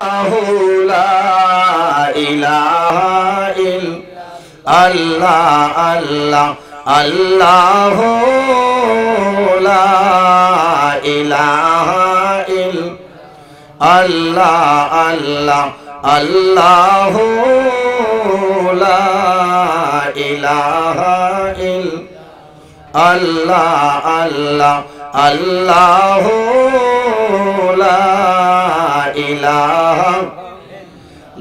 لا إله إلا الله الله الله لا إله إلا الله الله الله لا إله إلا الله الله الله لا إله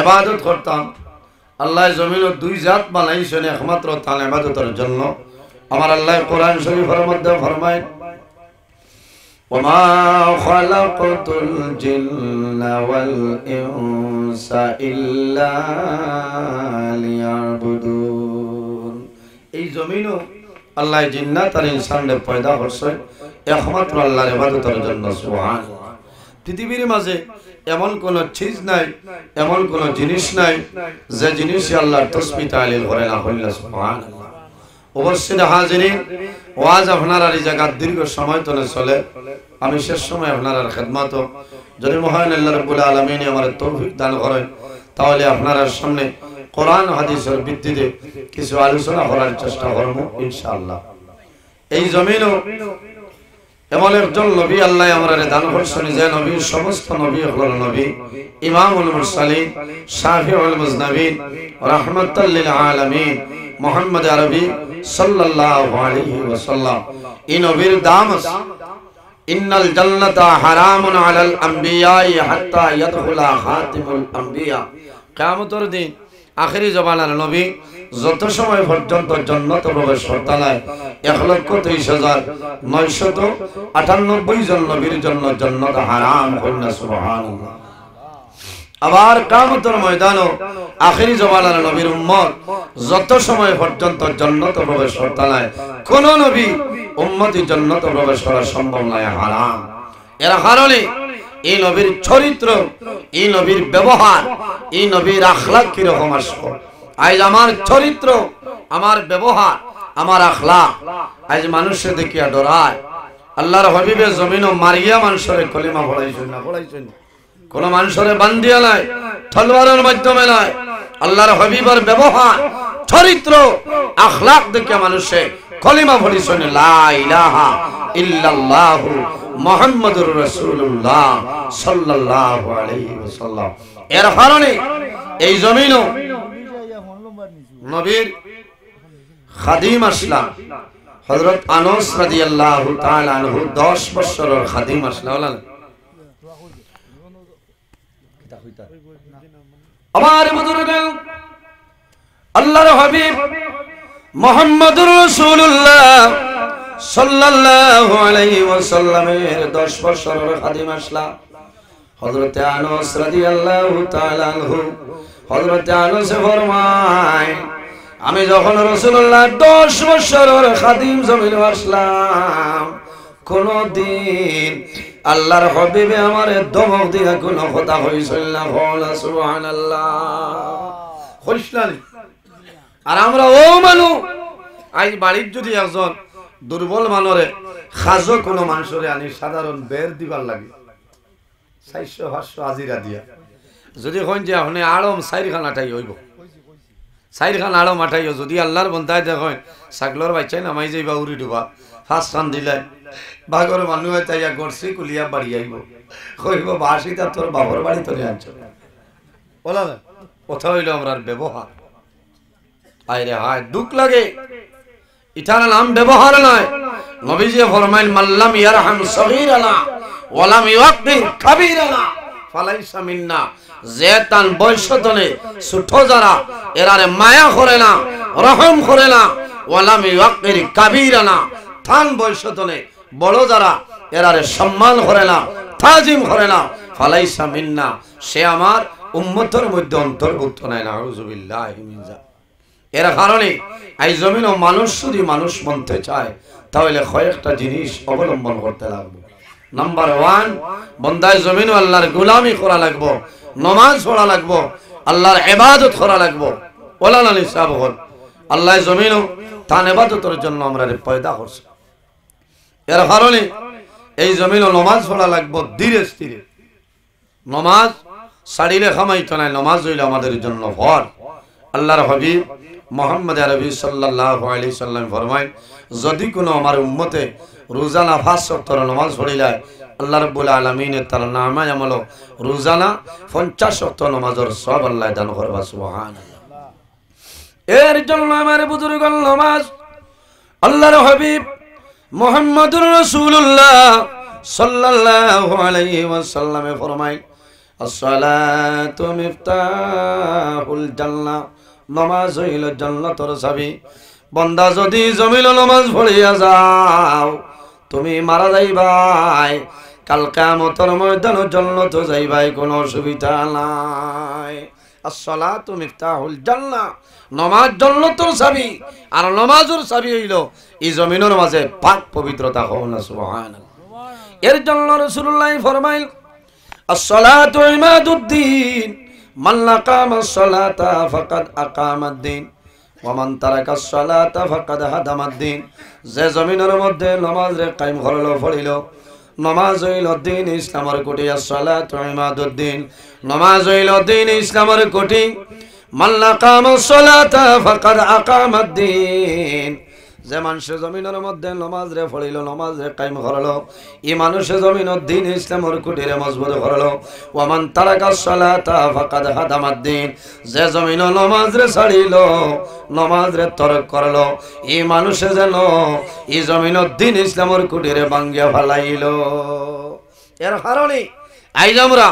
এবাদত করতাম আল্লাহ জমিন দুই জাত বানাইছেন একমাত্র তার এবাদতের জন্য আমার আল্লাহ কোরআন শরীফের মধ্যে ফরমাই এই জমিনও আল্লাহ জিন্না তার ইনসানরে পয়দা করছে একমাত্র আল্লাহর ইবাদতের জন্য সুবহান পৃথিবীর মাঝে এমন কোন চিজ নাই এমন কোন জিনিস নাই যে জিনিস আল্লাহর তসমি তালিল করে না হইল অবশ্যই হাজিরিন ওয়াজ আপনার আর এই জায়গার দীর্ঘ সময় তোলে চলে আমি শেষ সময় আপনার আর খেদমাত যদি মহান আল্লাহ রবুল্লা আলমিনী আমার তৌফিক দান করেন তাহলে আপনার সামনে কোরআন হাদিসের ভিত্তিতে কিছু আলোচনা করার চেষ্টা করবো ইনশাআল্লাহ এই জমিনও এমন একজন নবী আল্লাহ আমরা দান করছেন যে নবী সমস্ত নবী হল নবী ইমামুল মুরসালিন শাফিউল মুজনাবিন রহমতুল্লিল আলামিন মোহাম্মদ আরবি সাল্লাল্লাহু আলাইহি ওয়াসাল্লাম এই নবীর দাম আছে ইন্নাল জান্নাতা হারামুন আলাল আমবিয়া হাত্তা ইয়াদখুলা খাতিমুল আমবিয়া কিয়ামতের দিন আখেরি জমানার নবী যত সময় পর্যন্ত জন্নত প্রবেশ করতে নাই এক লক্ষ তেইশ হাজার নয়শত আটানব্বই জন নবীর জন্য জন্নত হারাম কন্যা সুহান আবার কামতর ময়দানও আখেরি জমানার নবীর উম্মত যত সময় পর্যন্ত জন্নত প্রবেশ করতে নাই কোন নবী উম্মতি জন্নত প্রবেশ করা সম্ভব নয় হারাম এরা কারণে এই নবীর চরিত্র এই নবীর ব্যবহার এই নবীর আখলা কিরকম আসবো আজ আমার চরিত্র আমার ব্যবহার আমার আখলা আজ মানুষে দেখিয়া ডরায় আল্লাহর হবিবে জমিন মারিয়া মানুষরে কলিমা পড়াইছেন না পড়াইছেন কোন মানুষরে বান্দিয়া নাই তলোয়ারের মাধ্যমে নয় আল্লাহর হবিবার ব্যবহার চরিত্র আখলাক দেখিয়া মানুষে কলিমা বলি শোনে লাহা ইল্লাল্লাহু মোহাম্মদুর রসুল্লাহ সাল্লাল্লাহু আলাইহি ওয়াসাল্লাম এর কারণে এই জমিনও নবীর খাদিম আসলাম হযরত আনস রাদিয়াল্লাহু তাআলা আনহু 10 বছরের খাদিম আসলাম আমার বুজুর্গ আল্লাহর হাবিব মোহাম্মদুর রসুল্লাহ সাল্লাল্লাহু আলাইহি ওয়াসাল্লামের 10 বছরের খাদিম আসলা হযরত আনাস রাদিয়াল্লাহু তাআলা আনহু হযরত আনাস ফরমায় আমি যখন রাসূলুল্লাহ 10 বছরের খাদিম জমিনে আসলাম দিন আল্লাহর হবিবে আমারে দমক দিয়া কোন কথা হইছিল না সুবহানাল্লাহ খুশলানি আর আমরা ও মানু আই বাড়ির যদি একজন দুর্বল মানরে খাজো কোনো মানুষরে আনি সাধারণ বের দিবার লাগে চারশো পাঁচশো আজিরা দিয়া যদি হন যে হনে আড়ম চাইরখান আঠাই হইব চাইরখান আড়ম আঠাই যদি আল্লাহর বন্ধায় দেখেন ছাগলর বাচ্চাই নামাই যাইবা উড়ি ডুবা ফাঁস খান দিলাই বাঘর মানুহে তাই গড়ছি কুলিয়া বাড়ি আইব কইব বাসিতা তোর বাবর বাড়ি তোরে আনছ বলা কথা হইল আমরা ব্যবহার আইরে হায় দুঃখ লাগে ইটার নাম ব্যবহার নয় নবীজি ফরমাইল মাল্লাম ইয়ারহাম সগীরানা ওয়ালাম ইউআকির কাবীরানা ফালাইসা মিন্না যে তান ছোট যারা এরারে মায়া করে না রহম করে না ওয়ালাম ইউআকির কাবীরানা থান বৈশ্যতনে বড় যারা এরারে সম্মান করে না তাজিম করে না ফালাইসা মিন্না সে আমার উম্মতের মধ্যে অন্তর্ভুক্ত নাই না এর কারণে এই জমিনও মানুষ যদি মানুষ বনতে চায় তাহলে কয়েকটা জিনিস অবলম্বন করতে লাগবে নাম্বার ওয়ান বন্দায় জমিনও আল্লাহর গুলামি করা লাগবো নমাজ পড়া লাগবো আল্লাহর এবাদত করা লাগবো ওলাল আলী সাহেব হল আল্লাহ জমিনও তান এবাদতের জন্য আমরা পয়দা করছি এর কারণে এই জমিনও নমাজ পড়া লাগবো ধীরে স্থিরে নমাজ সারিলে খামাইতো নাই নমাজ হইলে আমাদের জন্য ভর আল্লাহর হবি মোহাম্মদ আরবি সাল্লাহ আলী সাল্লাম ফরমাই যদি কোনো আমার উম্মতে রোজানা ফাঁস সত্তর নমাজ যায় আল্লাহ রব্বুল আলমিনের তার নামে আমল রোজানা পঞ্চাশ সত্তর নমাজর সব আল্লাহ দান করবা সুহান এর জন্য আমার বুজুর্গ নমাজ আল্লাহর হাবিব মোহাম্মদুর রসুল্লাহ সাল্লাহ আলাইহি ওয়াসাল্লামে ফরমাই আসসালাতু মিফতাহুল জান্নাহ নমাজ হইল জন্নতর চাবি বন্দা যদি জমিল নমাজ ভরিয়া যাও তুমি মারা যাইবাই কালকা মতর ময়দান জন্নত যাইবাই কোনো অসুবিধা নাই আসলা তুমি তাহুল জান্না নমাজ জন্নতর চাবি আর নমাজর চাবি হইল এই জমিনের মাঝে পাক পবিত্রতা হও না সুবহান এর জন্য রসুল্লাহ ফরমাইল আসলা তো ইমাদুদ্দিন মাল্লা কামা সলাতা ফাকাদ আকামাদ্দিন ওমান তারাকা সলাতা ফাকাদ হাদামাদ্দিন যে জমিনের মধ্যে নমাজ রে কায়েম হরল ফড়িল নমাজ হইল দিন ইসলামের কোটি আসসালাত ইমাদুদ্দিন নমাজ হইল দিন ইসলামের কোটি মাল্লা কামা সলাতা আকামাদ্দিন যে মানুষের জমিনের মধ্যে নমাজ রে ফলিল নমাজ রে কাইম করলো ই মানুষের জমিন দিন ইসলামর কুটিরে মজবুত করলো ওমান তারাকা সালাতা ফাকাদ হাদামাদ দিন যে জমিন নমাজ রে ছাড়িল নমাজ রে তরক করল ই মানুষে যেন ই জমিন দিন ইসলামর কুটিরে বাঙ্গিয়া ফালাইল এর কারণে আইজামরা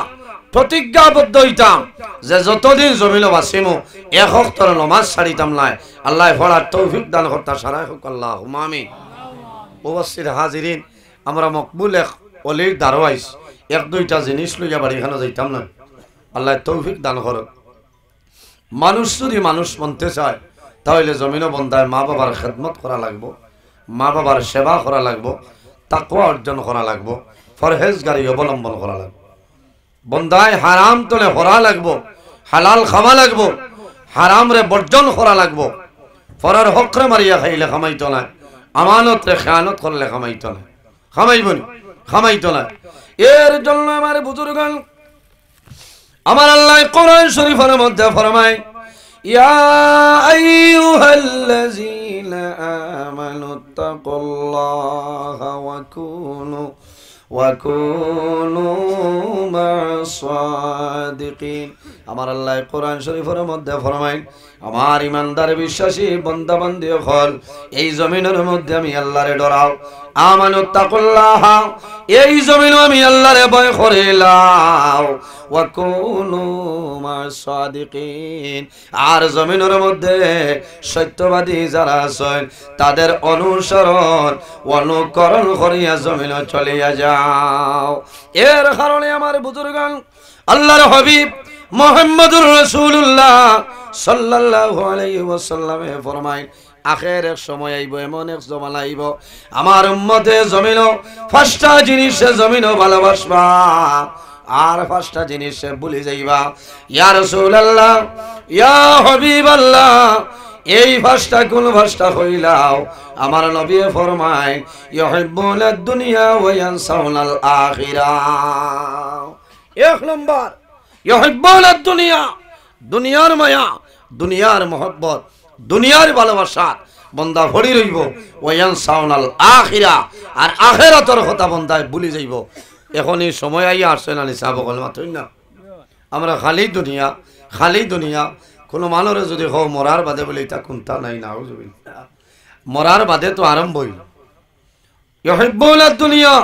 প্রতিজ্ঞাবদ্ধ হইতাম যে যতদিন জমিল বাসিমু এক হক্তর নমাজ সারিতাম নাই আল্লাহ ভরার তৌফিক দান হর্তা সারাই হোক আল্লাহ হুমামি ওবাসির হাজিরিন আমরা মকবুল এক অলির দারোয়াইস এক দুইটা জিনিস লইয়া বাড়িখানে যাইতাম না আল্লাহ তৌফিক দান কর মানুষ যদি মানুষ বনতে চায় তাহলে জমিন বন্ধায় মা বাবার খেদমত করা লাগব মা বাবার সেবা করা লাগব তাকুয়া অর্জন করা ফরহেজ গাড়ি অবলম্বন করা লাগবো বন্দায় হারাম তোলে হরা লাগবো হালাল খাওয়া লাগবো হারাম রে বর্জন করা লাগবো ফরার হকরে মারিয়া খাইলে খামাই না আমানত রে খেয়ানত করলে খামাই না খামাই বলি খামাই না এর জন্য আমার বুজুর্গ আমার আল্লাহ কোরআন শরীফের মধ্যে ফরমায় ইয়া আইয়ুহাল্লাযীনা আমানু ওয়া কুনু আমার আল্লাহ কোরআন শরীফের মধ্যে ফরমাইন আমার ইমানদার বিশ্বাসী বন্দাবান্দি হল এই জমিনের মধ্যে আমি আল্লাহরে ডরাও আমানু এই জমিন আমি আল্লাহরে ভয় করে লাও আর জমিনের মধ্যে সত্যবাদী যারা আছেন তাদের অনুসরণ অনুকরণ করিয়া জমিন চলিয়া যাও এর কারণে আমার বুজুর্গান আল্লাহর হবিব মোহাম্মদুর রসুল্লাহ সাল্লাহ আলাই ওসাল্লামে ফরমাইন আখের এক সময় আইব এমন এক জমা লাইব আমার উম্মতে জমিন ফাস্টা জিনিসে জমিন ভালোবাসবা আর ফাস্টা জিনিসে ভুলে যাইবা ইয়ার রসুল্লাহ ইয়া হবিবাল্লাহ এই ভাষটা কোন ভাষটা হইলাও আমার নবী ফরমায় ইহিব্বুল দুনিয়া ওয়া ইয়ানসাউনাল আখিরা এক নম্বর ইহিব্বুল দুনিয়া দুনিয়ার মায়া দুনিয়ার মহব্বত দুনিয়ার ভালোবাসা বন্দা ভরি রইব ওয়ান সাউনাল আখিরা আর আখেরাতর কথা বন্দায় ভুলি যাইব এখনই সময় আই আসে না নিশা বকল মাত্রই না আমরা খালি দুনিয়া খালি দুনিয়া কোনো মানুষের যদি হও মরার বাদে বলে এটা কোনটা নাই না মরার বাদে তো আরম্ভই হইল দুনিয়া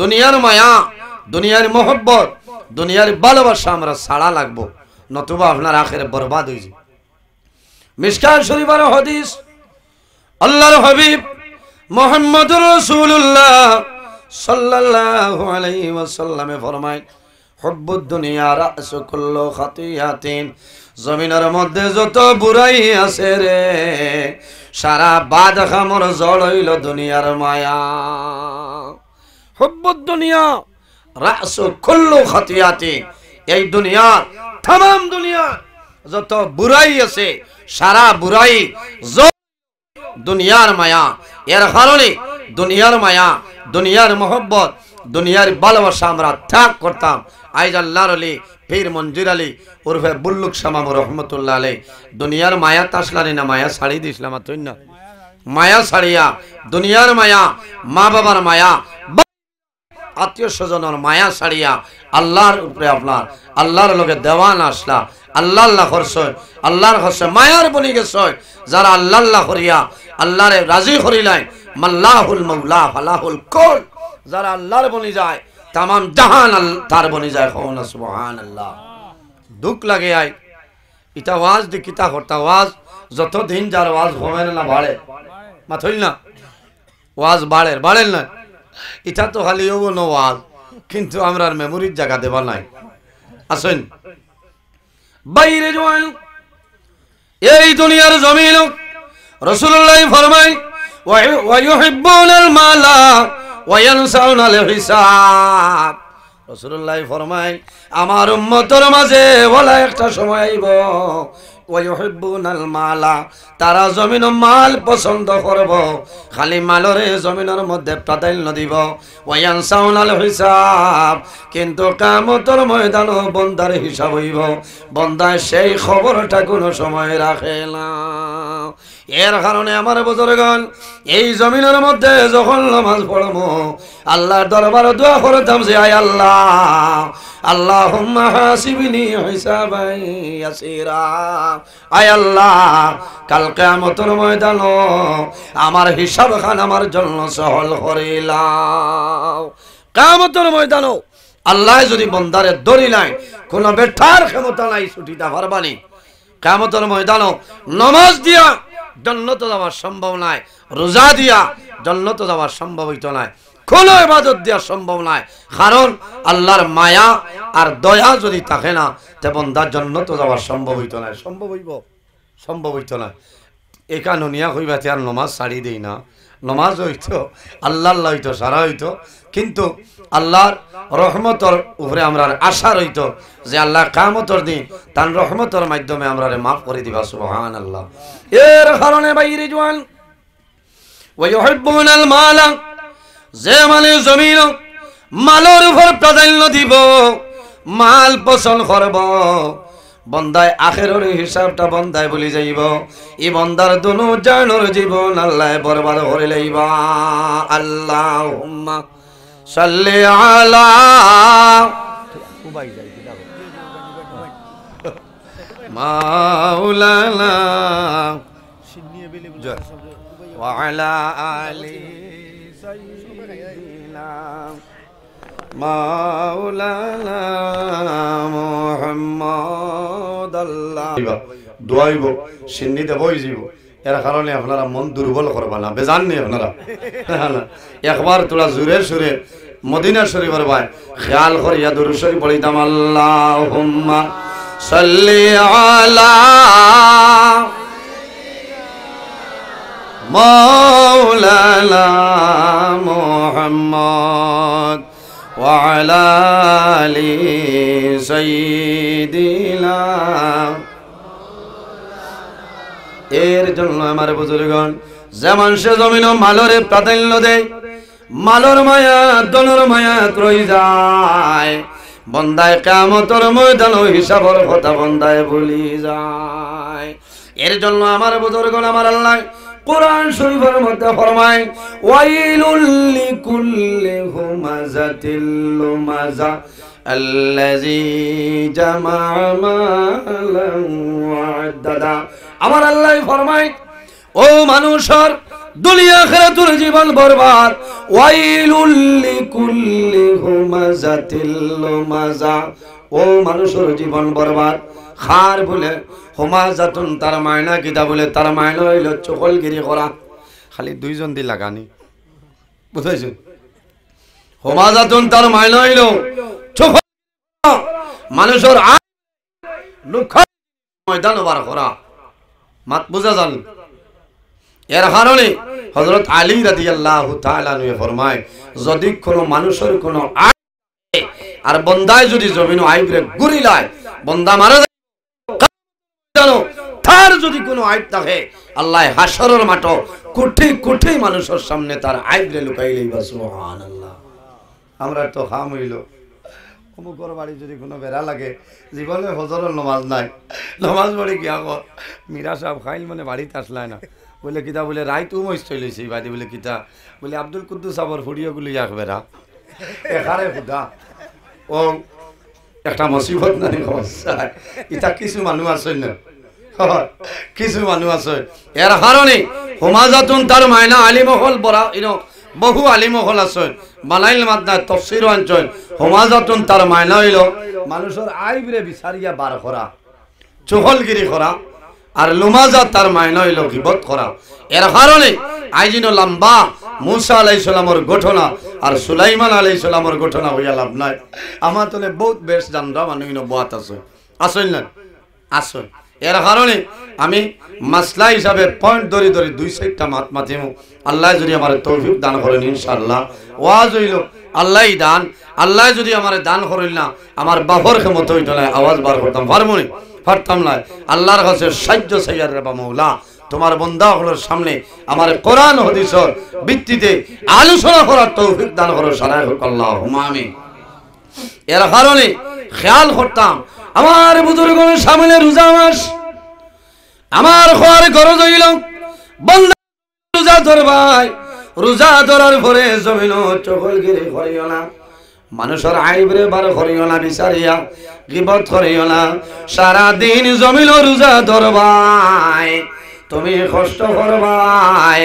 দুনিয়ার মায়া দুনিয়ার মহব্বত দুনিয়ার ভালোবাসা আমরা সাড়া লাগবো নতুবা আপনার আখের বরবাদ হয়ে যাবে মিসকার শরীফার হদিস আল্লাহর হাবিব মোহাম্মদ রসুল্লাহ সাল্লাল্লাহু আলাইহি ওয়াসাল্লামে ফরমায় হব্বুদ দুনিয়া রাসু কুল্লু খাতিয়াতিন জমিনের মধ্যে যত বুড়াই আছে রে সারা বাদ খামর জল হইল দুনিয়ার মায়া হব্বুদ দুনিয়া রাসু কুল্লু খাতিয়াতি এই দুনিয়া তমাম দুনিয়া যত বুড়াই আছে সারা বুড়াই দুনিয়ার মায়া এর কারণে দুনিয়ার মায়া দুনিয়ার মোহব্বত দুনিয়ার ভালোবাসা আমরা ত্যাগ করতাম আইজ আল্লাহর আলী ফির মঞ্জির আলী উর্ফে বুল্লুক সামাম রহমতুল্লাহ আলী দুনিয়ার মায়া তাসলারি না মায়া ছাড়িয়ে দিছিলাম তুই না মায়া ছাড়িয়া দুনিয়ার মায়া মা বাবার মায়া আত্মীয় স্বজন মায়া ছাড়িয়া আল্লাহর উপরে আপনার আল্লাহর লোকে দেওয়ান আসলা আল্লাহ আল্লাহ করছয় আল্লাহর হচ্ছে মায়ার বলি গেছয় যারা আল্লাহ আল্লাহ আল্লাহ রে রাজি হরিলাই মাল্লাহুল মৌলা ফালাহুল কোল যারা আল্লাহর বনি যায় তামাম জাহান তার বনি যায় কখন সুবহান আল্লাহ দুঃখ লাগে আই ইটা ওয়াজ দি কিতা হর্তা ওয়াজ যত দিন যার ওয়াজ হবে না বাড়ে মাথইল না ওয়াজ বাড়ের বাড়েন না এটা তো খালি হব কিন্তু আমরা আর মেমোরির জায়গা দেবা নাই আসেন বাইরে জোয়ান এই দুনিয়ার জমিন রসুল্লাহ ফরমাই রসুল্লাহ ফরমাই আমার উম্মতের মাঝে বলা একটা সময় মালা তারা জমিন মাল পছন্দ করব খালি মালরে জমিনের মধ্যে প্রাধান্য দিব ওয়ান সাউনাল হিসাব কিন্তু কামতর ময়দান বন্দার হিসাব হইব বন্দায় সেই খবরটা কোনো সময় রাখে না এর কারণে আমার বজরগণ এই জমিনের মধ্যে যখন নামাজ পড়ব আল্লাহর দরবার দোয়া করে দাম যে আয় আল্লাহ আল্লাহ হাসিবিনি হিসাবাই আসিরা আয় আল্লাহ কাল কেমতর ময়দান আমার হিসাব খান আমার জন্য সহল করিলাম কেমতর ময়দান আল্লাহ যদি বন্দারে দড়ি নাই কোনো বেঠার ক্ষমতা নাই ছুটিটা পারবানি কামতর ময়দান নমাজ দিয়া জন্নত যাওয়ার সম্ভব নাই রোজা দিয়া জন্নত যাওয়ার সম্ভবিত নাই কোনো ইবাদত দিয়া সম্ভব নাই কারণ আল্লাহর মায়া আর দয়া যদি থাকে না তে বন্দা জন্নত যাওয়ার সম্ভব হইতো না সম্ভব হইব সম্ভব হইতো না একা নুনিয়া হইবা তে আর নমাজ ছাড়ি দেই না নমাজ হইতো আল্লাহ হইতো সারা হইতো কিন্তু আল্লাহর রহমতর উপরে আমরা আশা রইত যে আল্লাহ কামতর দিন তার রহমতর মাধ্যমে আমরা মাফ করে দিবা সুহান আল্লাহ এর কারণে বাইরে জোয়ান ওয়াইহিব্বুনাল যে জমিন উপর প্রাধান্য দিব মাল পোষণ করব বন্দায় আখেরর হিসাবটা বন্দায় বলি যাইব ই বন্দার দুনু জানোর জীবন আল্লাহ বরবাদ হরে লইব আল্লাহ সাল্লে আলা মাওলানা ওয়ালা আলি সাইয়্যিদিনা মাওলানা মোহাম্মদ আল্লাহ দোয়াইব সিন্নিতে বই যাব এর কারণে আপনারা মন দুর্বল করবা না বেজান নেই আপনারা একবার তোরা জোরে সুরে মদিনা শরীফের ভাই খেয়াল করিয়া দুরু শরীফ বলিতাম আল্লাহ সাল্লি আলা মাওলানা মোহাম্মদ وعلى آل سيدنا এর জন্য আমার বুজুরগণ যেমন সে জমিন মালরে প্রাধান্য দেয় মালর মায়া দলর মায়া ত্রই যায় বন্দায় কামতর ময়দান হিসাবর কথা বন্দায় ভুলি যায় এর জন্য আমার বুজুরগণ আমার আল্লাহ কোরআন শরীফের মধ্যে ফরমায় ওয়াইলুল লিকুল্লি হুমাজাতিল লুমাজা আল্লাযী জামা মালান ওয়াদাদা আমার আল্লাহ ফরমায় ও মানুষর দুনিয়া আখিরাতুর জীবন বরবাদ ওয়াইলুল লিকুল্লি হুমাজাতিল লুমাজা ও মানুষের জীবন বরবাদ খার বলে হোমা যাতুন তার মায়না কিতা বলে তার মায়না হইল চকল গিরি করা খালি দুইজন দি লাগানি বুঝাইছো হোমা যাতুন তার মায়না হইল চকল মানুষের ময়দান বার করা মাত বুঝা যান এর কারণে হজরত আলী রাজি আল্লাহ ফরমায় যদি কোনো মানুষের কোনো আর বন্দায় যদি জমিন আইবরে গুড়ি লায় বন্দা মারা যায় তার যদি কোনো আইব থাকে আল্লাহ হাসরের মাঠ কোটি কোটি মানুষের সামনে তার আইব রে লুকাইলেই বা সুহান আল্লাহ আমরা তো হাম হইল অমুকর বাড়ি যদি কোনো বেড়া লাগে জীবনে হজরের নমাজ নাই নমাজ মীরা সাহেব খাইল মানে বাড়িতে আসলায় না বলে কিতা বলে রায় তুম চলে লইছি বাড়ি বলে কিতা বলে আব্দুল কুদ্দু সাবর ফুড়িয়ে গুলি বেড়া এখারে খুদা ও একটা মুসিবত সমস্যা ইটা কিছু মানুহ আছে না কিছু মানুষ আছে এর কারণে সমাজাতুন তার মাইনা আলিমহল বরা ইনো বহু আলিমহল আছে বানাইল মাদনায় তফসির অঞ্চল সমাজাতুন তার মাইনা হইল মানুষের আইবরে বিচারিয়া বার করা চহলগিরি করা আর লুমাজা তার মাইনা হইল গিবত করা এর কারণে আইজিনো লম্বা মুসা আলাই সালামর ঘটনা আর সুলাইমান আলাই সালামর ঘটনা হইয়া লাভ নাই আমার তলে বহুত বেশ জানরা মানুষ বহাত আছে আসল না আসল এর কারণে আমি মাসলা হিসাবে পয়েন্ট ধরে ধরে দুই সাইডটা মাত মাতিম আল্লাহ যদি আমার তৌফিক দান করেন ইনশাল্লাহ ওয়াজ হইল আল্লাহ দান আল্লাহ যদি আমার দান করিল না আমার বাফর ক্ষমত হইত না আওয়াজ বার করতাম ফার্মনি ফারতাম না আল্লাহর কাছে সাহায্য সাইয়ার রে বা মৌলা তোমার বন্ধা হলোর সামনে আমার কোরআন হদিসর ভিত্তিতে আলোচনা করার তৌফিক দান করো সারাই হোক আল্লাহ আমি এর কারণে খেয়াল করতাম আমার বুজুর্গ সামনে রোজা মাস আমার খোয়ার খরচ হইল বন্ধা রোজা ধরবাই রোজা ধরার পরে জমিন চকল গিরে করিও না মানুষের আইবরে বার করিও না বিচারিয়া গিবত করিও না সারাদিন জমিল রোজা ধরবাই তুমি কষ্ট করবাই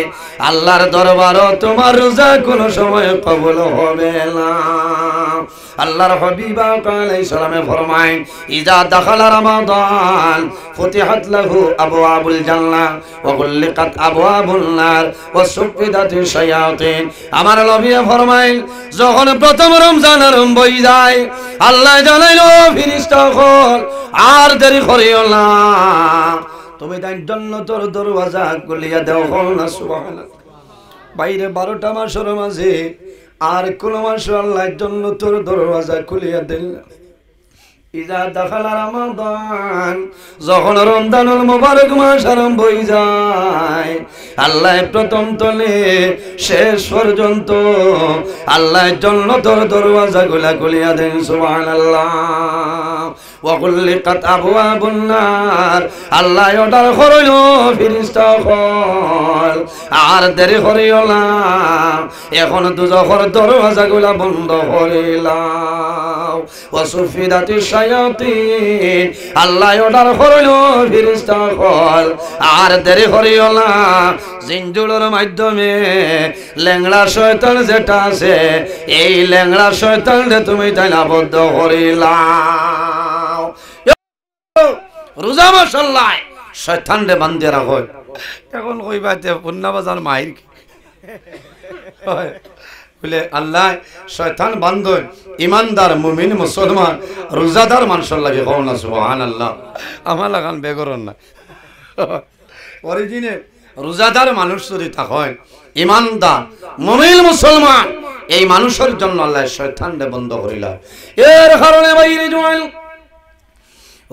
আল্লাহর দরবারও তোমার রোজা কোনো সময় কবল হবে না আল্লাহর হবিবা ইসলামে ফরমায় ইজা দাখালা রমাদান ফতিহাত লাহু আবু আবুল জান্না ওগুল্লিকাত আবু আবুল নার ও সুফিদাতি শায়াতিন আমার নবী ফরমাইল যখন প্রথম রমজান আরম্ভ হই যায় আল্লাহ জানাইল ফিরিস্তা আর দেরি করিও না তবে তাই জন্নতর দরওয়াজা খুলিয়া দেও হল না সুবাহ বাইরে বারোটা মাসের মাঝে আর কোন মাস আল্লাহ জন্নতর দরওয়াজা খুলিয়া দেন ইজা দাখালা রমাদান যখন রমদানুল মুবারক মাস আরম্ভ হয়ে যায় আল্লাহ প্রথম তলে শেষ পর্যন্ত আল্লাহ জন্নতর দরওয়াজা গুলা খুলিয়া দেন সুবহানাল্লাহ وغلقت أبواب النار الله يدر خرج في الاستخال আর দেরি করিও এখন দুজখর দরওয়াজাগুলা বন্ধ করিলাম ওয়াসুফিদাতি শায়াতিন আল্লাহ অর্ডার করিল ফিরিস্তাকল আর দেরি করিও না মাধ্যমে লেংড়া শৈতল যেটা আছে এই শৈতল যে তুমি তাই আবদ্ধ করিলাম রোজা মাসাল্লায় শয়তান রে বান্ধে রাখল এখন কইবা যে পূর্ণাবাজার মাহির বলে আল্লাহ শয়তান বান্ধ ইমানদার মুমিন মুসলমান রোজাদার মানুষের লাগে কম না সুহান আল্লাহ আমার লাগান বেগরন না অরিজিনে রোজাদার মানুষ যদি হয় ইমানদার মুমিন মুসলমান এই মানুষের জন্য আল্লাহ শয়তান বন্ধ করিলা এর কারণে বাইরে জোয়াল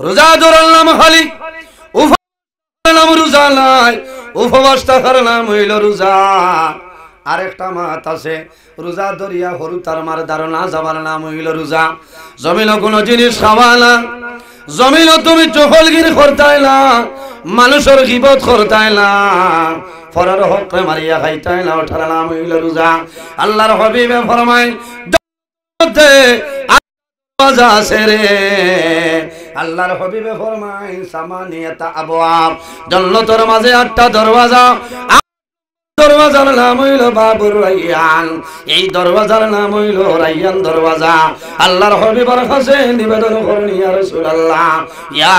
রোজা ধরলাম খালি নাম রোজা নাই উপবাস থাকার নাম হইল রোজা আরেকটা মাত আছে রোজা দরিয়া হরু তার মার ধারণা যাবার নাম হইল রোজা জমিল কোনো জিনিস খাওয়া না জমিল তুমি চহলগির করতাই না মানুষের গিবত করতাই না ফরার হক মারিয়া খাইতাই না ওঠার নাম হইল রোজা আল্লাহর হবিবে ফরমাই আছে রে আল্লাহর হবিবে ফরমাই সামানিয়াতা আবওয়াব জান্নাতের মাঝে আটটা দরওয়াজা দরওয়াজার নাম হইল বাবুর রাইয়ান এই দরওয়াজার নাম হইল রাইয়ান দরওয়াজা আল্লাহর হবিবর কাছে নিবেদন করনি ইয়া রাসূলুল্লাহ ইয়া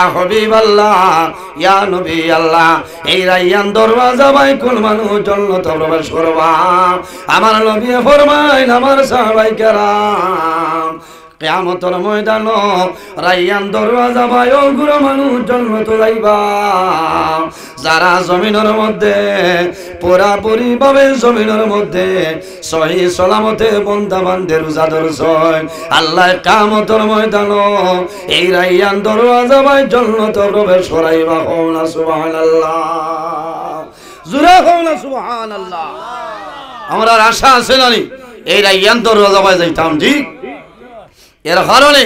আল্লাহ ইয়া নবী আল্লাহ এই রাইয়ান দরওয়াজা ভাই কোন মানুষ জান্নাত প্রবেশ করবা আমার নবী ফরমায় আমার সাহাবাই কেরাম কেয়ামতর ময়দান রাইয়ান দরওয়াজা ভাই ও গুরু মানুষ জন্ম তুলাইবা যারা জমিনের মধ্যে পুরাপুরি ভাবে জমিনের মধ্যে সহি সলামতে বন্ধা বান্ধে রোজা দর্শন আল্লাহ কামতর ময়দান এই রাইয়ান দরওয়াজা ভাই তো প্রবেশ করাইবা হওনা সুবাহান আল্লাহ জুরা হওনা সুবাহান আল্লাহ আমার আশা আছে নানি এই রাইয়ান দরওয়াজা ভাই যাইতাম ঠিক এর কারণে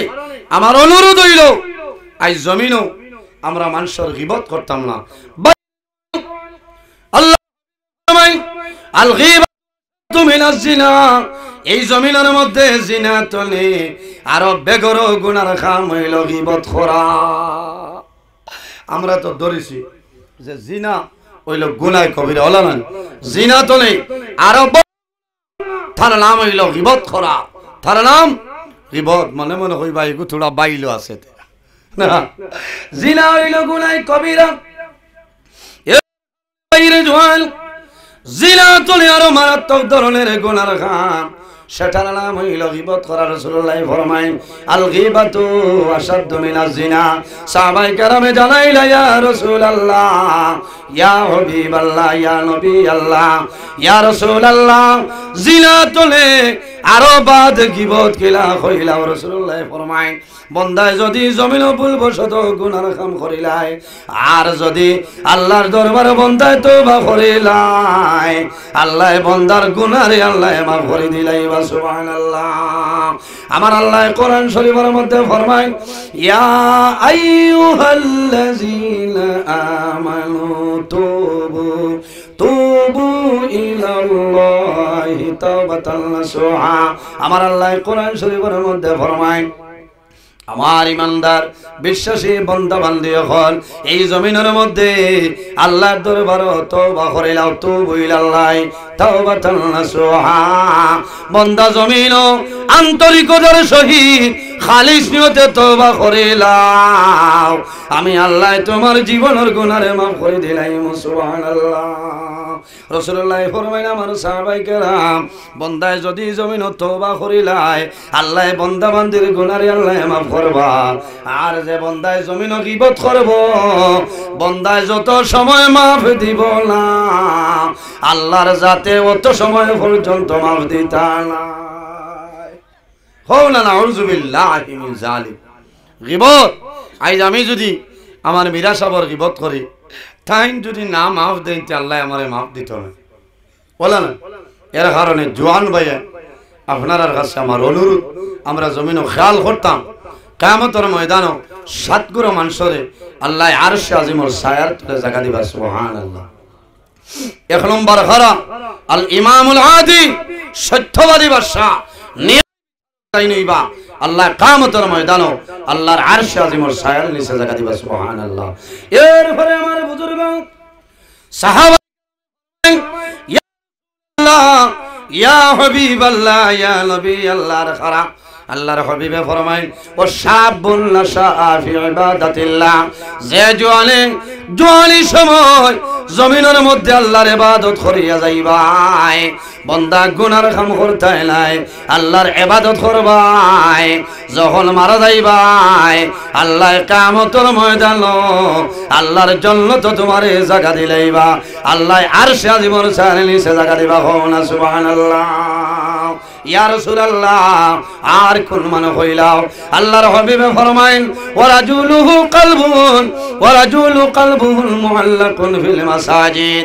আমার অনুরোধ হইল আই জমিনও আমরা মানুষের গিবত করতাম না এই জমিনের মধ্যে জিনা তলে আরো বেগর গুনার খাম হইল গিবত খোরা আমরা তো ধরেছি যে জিনা হইল গুনায় কবির অলানান জিনা তলে আরো তার নাম হইল গিবত খোরা তার নাম বিপদ মনে মনে হইবা এগু থোড়া বাইলো আছে জিনা হইল গুনাই কবিরা জিনা চলে আরো মারাত্মক ধরনের গুনার খান সেটার নাম হইল গিবত করা রসুল্লাহ ফরমাই আল গিবাতু আসাদ মিনা জিনা সাহাবাই কারামে জানাইলা ইয়া রাসূলুল্লাহ আল্লাহ ইয়া হবিব আল্লাহ ইয়া নবী আল্লাহ ইয়া রাসূলুল্লাহ আল্লাহ জিনা তোলে আরো বাদ গিবত কিলা হইলা রসুল্লাহ ফরমাই বন্দায় যদি জমিন ভুলবশত গুনার কাম করিলাই আর যদি আল্লাহর দরবার বন্দায় তো বা করিলাই আল্লাহ বন্দার গুনারে আল্লাহ মা করে দিলাই বা সুবাহ আল্লাহ আমার আল্লাহ কোরআন শরীফের মধ্যে ফরমায় ইয়া আইয়ুহাল্লাযীনা আমানু তুবু তুবু ইলাল্লাহি তাওবাতান নাসুহা আমার আল্লাহ কোরআন শরীফের মধ্যে ফরমায় আমার ইমানদার বিশ্বাসী বন্ধ বান্ধী হল এই জমিনের মধ্যে আল্লাহর দরবার তওবা করিলাও তো বইলাল্লাই তাওবাতান নাসুহা বন্দা জমিন আন্তরিকতার সহিত খালিস নিয়তে তওবা করিলাও আমি আল্লাহ তোমার জীবনের গুনারে মাফ করে দিলাই সুবহানাল্লাহ রসুল্লাহ ফরমাইনা মানুষ সাহাবাই কেরাম বন্দায় যদি জমিন করিলাই আল্লাহ বন্দা বান্দির আল্লাহ মাফ করবা আর যে বন্দায় জমিন কিবত করব বন্দায় যত সময় মাফ দিব না আল্লাহর যাতে অত সময় পর্যন্ত মাফ দিতা না না না অরজুবিল্লাহ জালিম গিবত আজ আমি যদি আমার মিরা সাবর গিবত করি তাই যদি না মাফ দেন তো আল্লাহ আমার মাফ দিত না এর কারণে জোয়ান ভাইয়া আপনার কাছে আমার অনুরোধ আমরা জমিনও খেয়াল করতাম কামতর ময়দানও সাতগুরো মানুষরে আল্লাহ আর সে আজিমর সায়ার তুলে জায়গা দিবা সুহান আল্লাহ এক নম্বর হরা আল ইমামুল আদি সত্যবাদী বাসা নিয়ে আল্লাহ কামতের ময়দান আল্লাহর আরশে আজিমর সায়ার নিচে জায়গা দিবা সুবহানাল্লাহ এরপরে আমার বুজুর্গ সাহাবা ইয়া আল্লাহ ইয়া নবী আল্লাহর খারা আল্লাহর হবিবে ফরমাইন ও সাবুন যে জোয়ালে জোয়ালি সময় জমিনের মধ্যে আল্লাহর ইবাদত করিয়া যাইবাই বন্দা গুনার কাম করতে নাই আল্লাহর ইবাদত করবাই যখন মারা যাইবাই আল্লাহ কামতর ময়দান আল্লাহর জন্য তো তোমার জায়গা দিলাইবা আল্লাহ আর সে জীবন নিচে জায়গা দিবা হো না সুবহানাল্লাহ ইয়া রাসূলুল্লাহ আর কোন মান হইলাও আল্লাহর হাবিবে ফরমাইন ওয়া রাজুলুহু কলবুন ওয়া রাজুলু কলবুহুল মুআল্লাকুন ফিল মাসাজিদ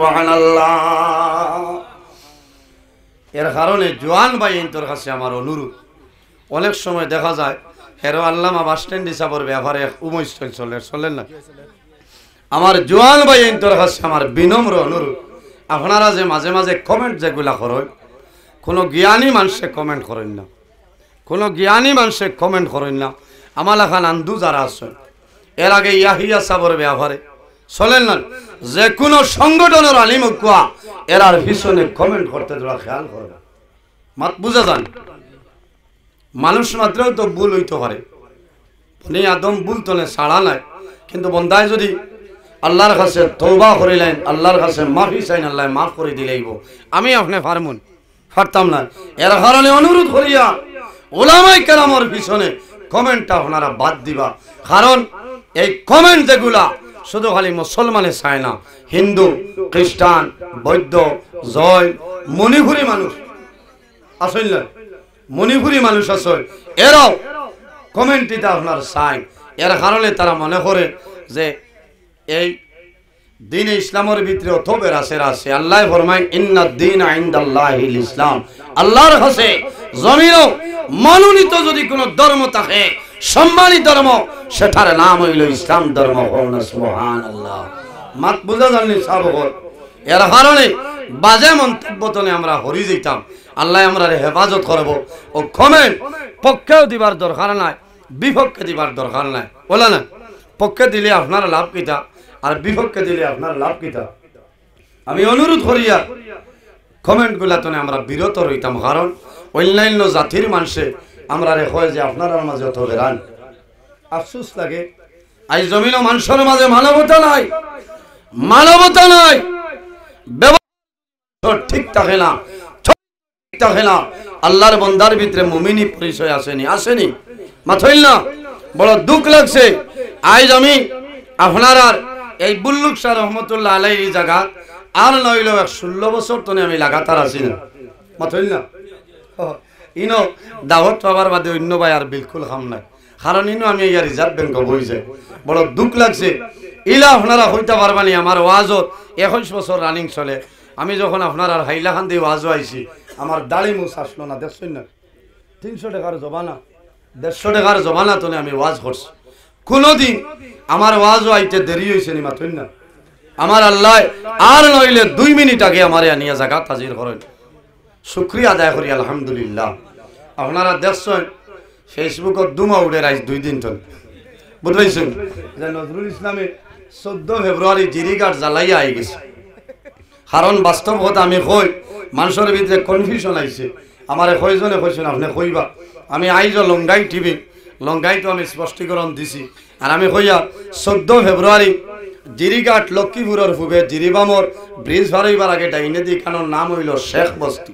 এর কারণে জোয়ান ভাই তোর কাছে আমার অনুরোধ অনেক সময় দেখা যায় হেরো আল্লামা বাস স্ট্যান্ড হিসাবের ব্যাপারে উমস্থল চলে চলেন না আমার জোয়ান ভাই তোর কাছে আমার বিনম্র অনুরোধ আপনারা যে মাঝে মাঝে কমেন্ট যেগুলা করেন কোনো জ্ঞানী মানুষে কমেন্ট করেন না কোনো জ্ঞানী মানুষে কমেন্ট করেন না আমার খান আন্দু যারা আছেন এর আগে ইয়াহিয়া সাবর ব্যবহারে চলেন না যে কোনো সংগঠনের আলিম কোয়া এরার পিছনে কমেন্ট করতে তোরা খেয়াল করবে মাত বুঝা যান মানুষ মাত্রেও তো ভুল হইতে পারে নেই আদম ভুল তোলে সাড়া নাই কিন্তু বন্দায় যদি আল্লাহর কাছে তৌবা করিলেন আল্লাহর কাছে মাফি চাইন আল্লাহ মাফ করে দিলেইব আমি আপনি ফার্মুন ফারতাম না এর কারণে অনুরোধ করিয়া ওলামাই কেরামর পিছনে কমেন্টটা আপনারা বাদ দিবা কারণ এই কমেন্ট যেগুলা শুধু খালি মুসলমানের চায় না হিন্দু খ্রিস্টান বৌদ্ধ জয় মণিপুরী মানুষ আসল মণিপুরী মানুষ আসল এরাও কমেন্টিতে আপনার চাই এর কারণে তারা মনে করে যে এই দিন ইসলামের ভিতরে অত বেরাসের রাশে আল্লাহ ফরমাই ইন্না দিন আইন্দাল্লাহ ইসলাম আল্লাহর হাসে জমিও মনোনীত যদি কোনো ধর্ম থাকে সম্মানী ধর্ম সেটার নাম হইল ইসলাম ধর্ম আল্লাহ মাত বুঝা জানি সব হল এর কারণে বাজে মন্তব্য তনে আমরা হরি যেতাম আল্লাহ আমরা হেফাজত করব ও কমেন্ট পক্ষেও দিবার দরকার নাই বিপক্ষে দিবার দরকার নাই বলে না পক্ষে দিলে আপনার লাভ কিতা আর বিপক্ষে দিলে আপনার লাভ কিতা আমি অনুরোধ করি আর কমেন্টগুলা তনে আমরা বিরত রইতাম কারণ অন্যান্য জাতির মানুষে আমরা রে হয় যে আপনারা মাঝে অত বেড়ান আফসুস লাগে আজ জমিন মানুষের মাঝে মানবতা নাই মানবতা নাই ঠিক থাকে না ঠিক থাকে না আল্লাহর বন্দার ভিতরে মুমিনী পরিচয় আসেনি আসেনি মাথইল না বড় দুঃখ লাগছে আজ আমি আপনার আর এই বুল্লুক শাহ রহমতুল্লাহ এই জায়গা আর নইল এক ষোলো বছর তনে আমি লাগাতার আসি না মাথইল না ইনো দাওয়াত পাবার বাদে অন্য ভাই আর বিলকুল খাম নাই কারণ ইনো আমি ইয়ার রিজার্ভ ব্যাংক বই যাই বড় দুঃখ লাগছে ইলা আপনারা হইতে পারবানি আমার ওয়াজত একুশ বছর রানিং চলে আমি যখন আপনার আর হাইলাখান দিয়ে ওয়াজও আইছি আমার দাড়ি মুছ আসলো না দেড়শো না তিনশো টাকার জবানা দেড়শো টাকার জবানা তোলে আমি ওয়াজ করছি কোনোদিন আমার ওয়াজও আইতে দেরি হয়েছে নি মাতুন না আমার আল্লাহ আর নইলে দুই মিনিট আগে আমার নিয়ে জায়গা তাজির করেন শুক্রিয়া আদায় করি আলহামদুলিল্লাহ আপনারা দেখছেন ফেসবুক দুমা উঠে রাইস দুই দিন চল বুঝলাইছেন যে নজরুল ইসলামে চোদ্দ ফেব্রুয়ারি জিরিঘাট জ্বালাইয়া আই গেছে কারণ বাস্তব কথা আমি কই মানুষের ভিতরে কনফিউশন আইছে আমার কয়জনে কইছেন আপনি কইবা আমি আইজ লঙ্গাই টিভি লঙ্গাইতো আমি স্পষ্টীকরণ দিছি আর আমি কইয়া চোদ্দ ফেব্রুয়ারি জিরিঘাট লক্ষ্মীপুরের পূবে জিরিবামর ব্রিজ ভারইবার আগে ডাইনে দি কারণ নাম হইল শেখ বস্তি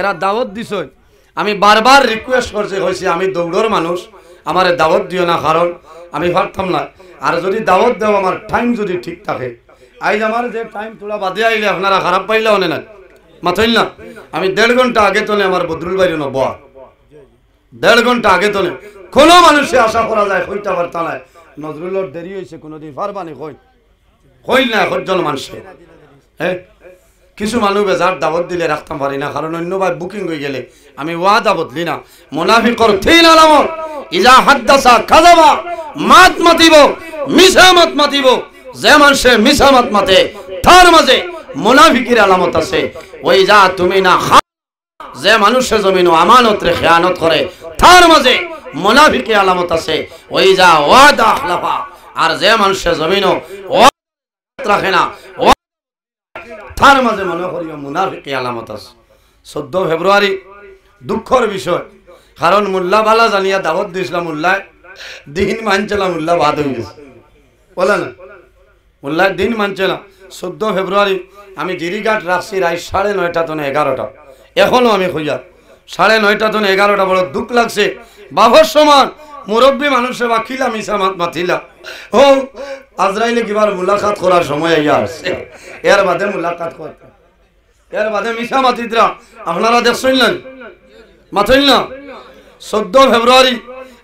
এরা দাওয়াত দিছ আমি বারবার রিকোয়েস্ট করছি হয়েছি আমি দৌড়োর মানুষ আমার দাওয়াত দিও না কারণ আমি ভাবতাম না আর যদি দাওয়াত দেওয়া আমার টাইম যদি ঠিক থাকে আজ আমার যে টাইম তোলা বাদে আইলে আপনারা খারাপ পাইলে অনে না মাথাইল না আমি দেড় ঘন্টা আগে তোলে আমার বদরুল বাইরে নব দেড় ঘন্টা আগে তোলে কোনো মানুষে আশা করা যায় হইতে আবার তালায় নজরুলর দেরি হয়েছে কোনোদিন ফারবানি কই কই না এখন মানুষে হ্যাঁ কিছু মানুষ বেজার দাবত দিলে রাখতাম পারি না কারণ অন্য ভাই বুকিং হয়ে গেলে আমি ওয়া দাবত দি না মোনাফিকর থিন ইজা হাদ্দাসা খাজাবা মাত মাতিব মিশা মাত মাতিব মিশা মাত মাতে তার মাঝে মোনাফিকের আলামত আছে ওই যা তুমি না যে মানুষে জমিন আমানতরে খেয়ানত করে তার মাঝে মোনাফিকের আলামত আছে ওই যা ওয়াদা আর যে মানুষের জমিন রাখে না তার মাঝে মনে করি মুনাফিকি আলামত আছে চোদ্দ ফেব্রুয়ারি দুঃখর বিষয় কারণ মোল্লা বালা জানিয়া দাওয়াত দিয়েছিলাম মোল্লায় দিন মানছিলাম মোল্লা বাদ হয়ে গেছে বলে না মোল্লায় দিন মানছিলাম চোদ্দ ফেব্রুয়ারি আমি জিরিঘাট রাখছি রাই সাড়ে নয়টা তনে এগারোটা এখনও আমি খুঁজা সাড়ে নয়টা তনে এগারোটা বড় দুঃখ লাগছে বাঘর সমান মুরব্বী মানুষে বাকিলা মিশা মাত মাতিলা ও আজরাইলে কিবার মুলাকাত করার সময় আইয়া আসছে এর বাদে মুলাকাত কর এর বাদে মিশা মাতিদরা আপনারা দেখ শুনলেন মাথইল না চোদ্দ ফেব্রুয়ারি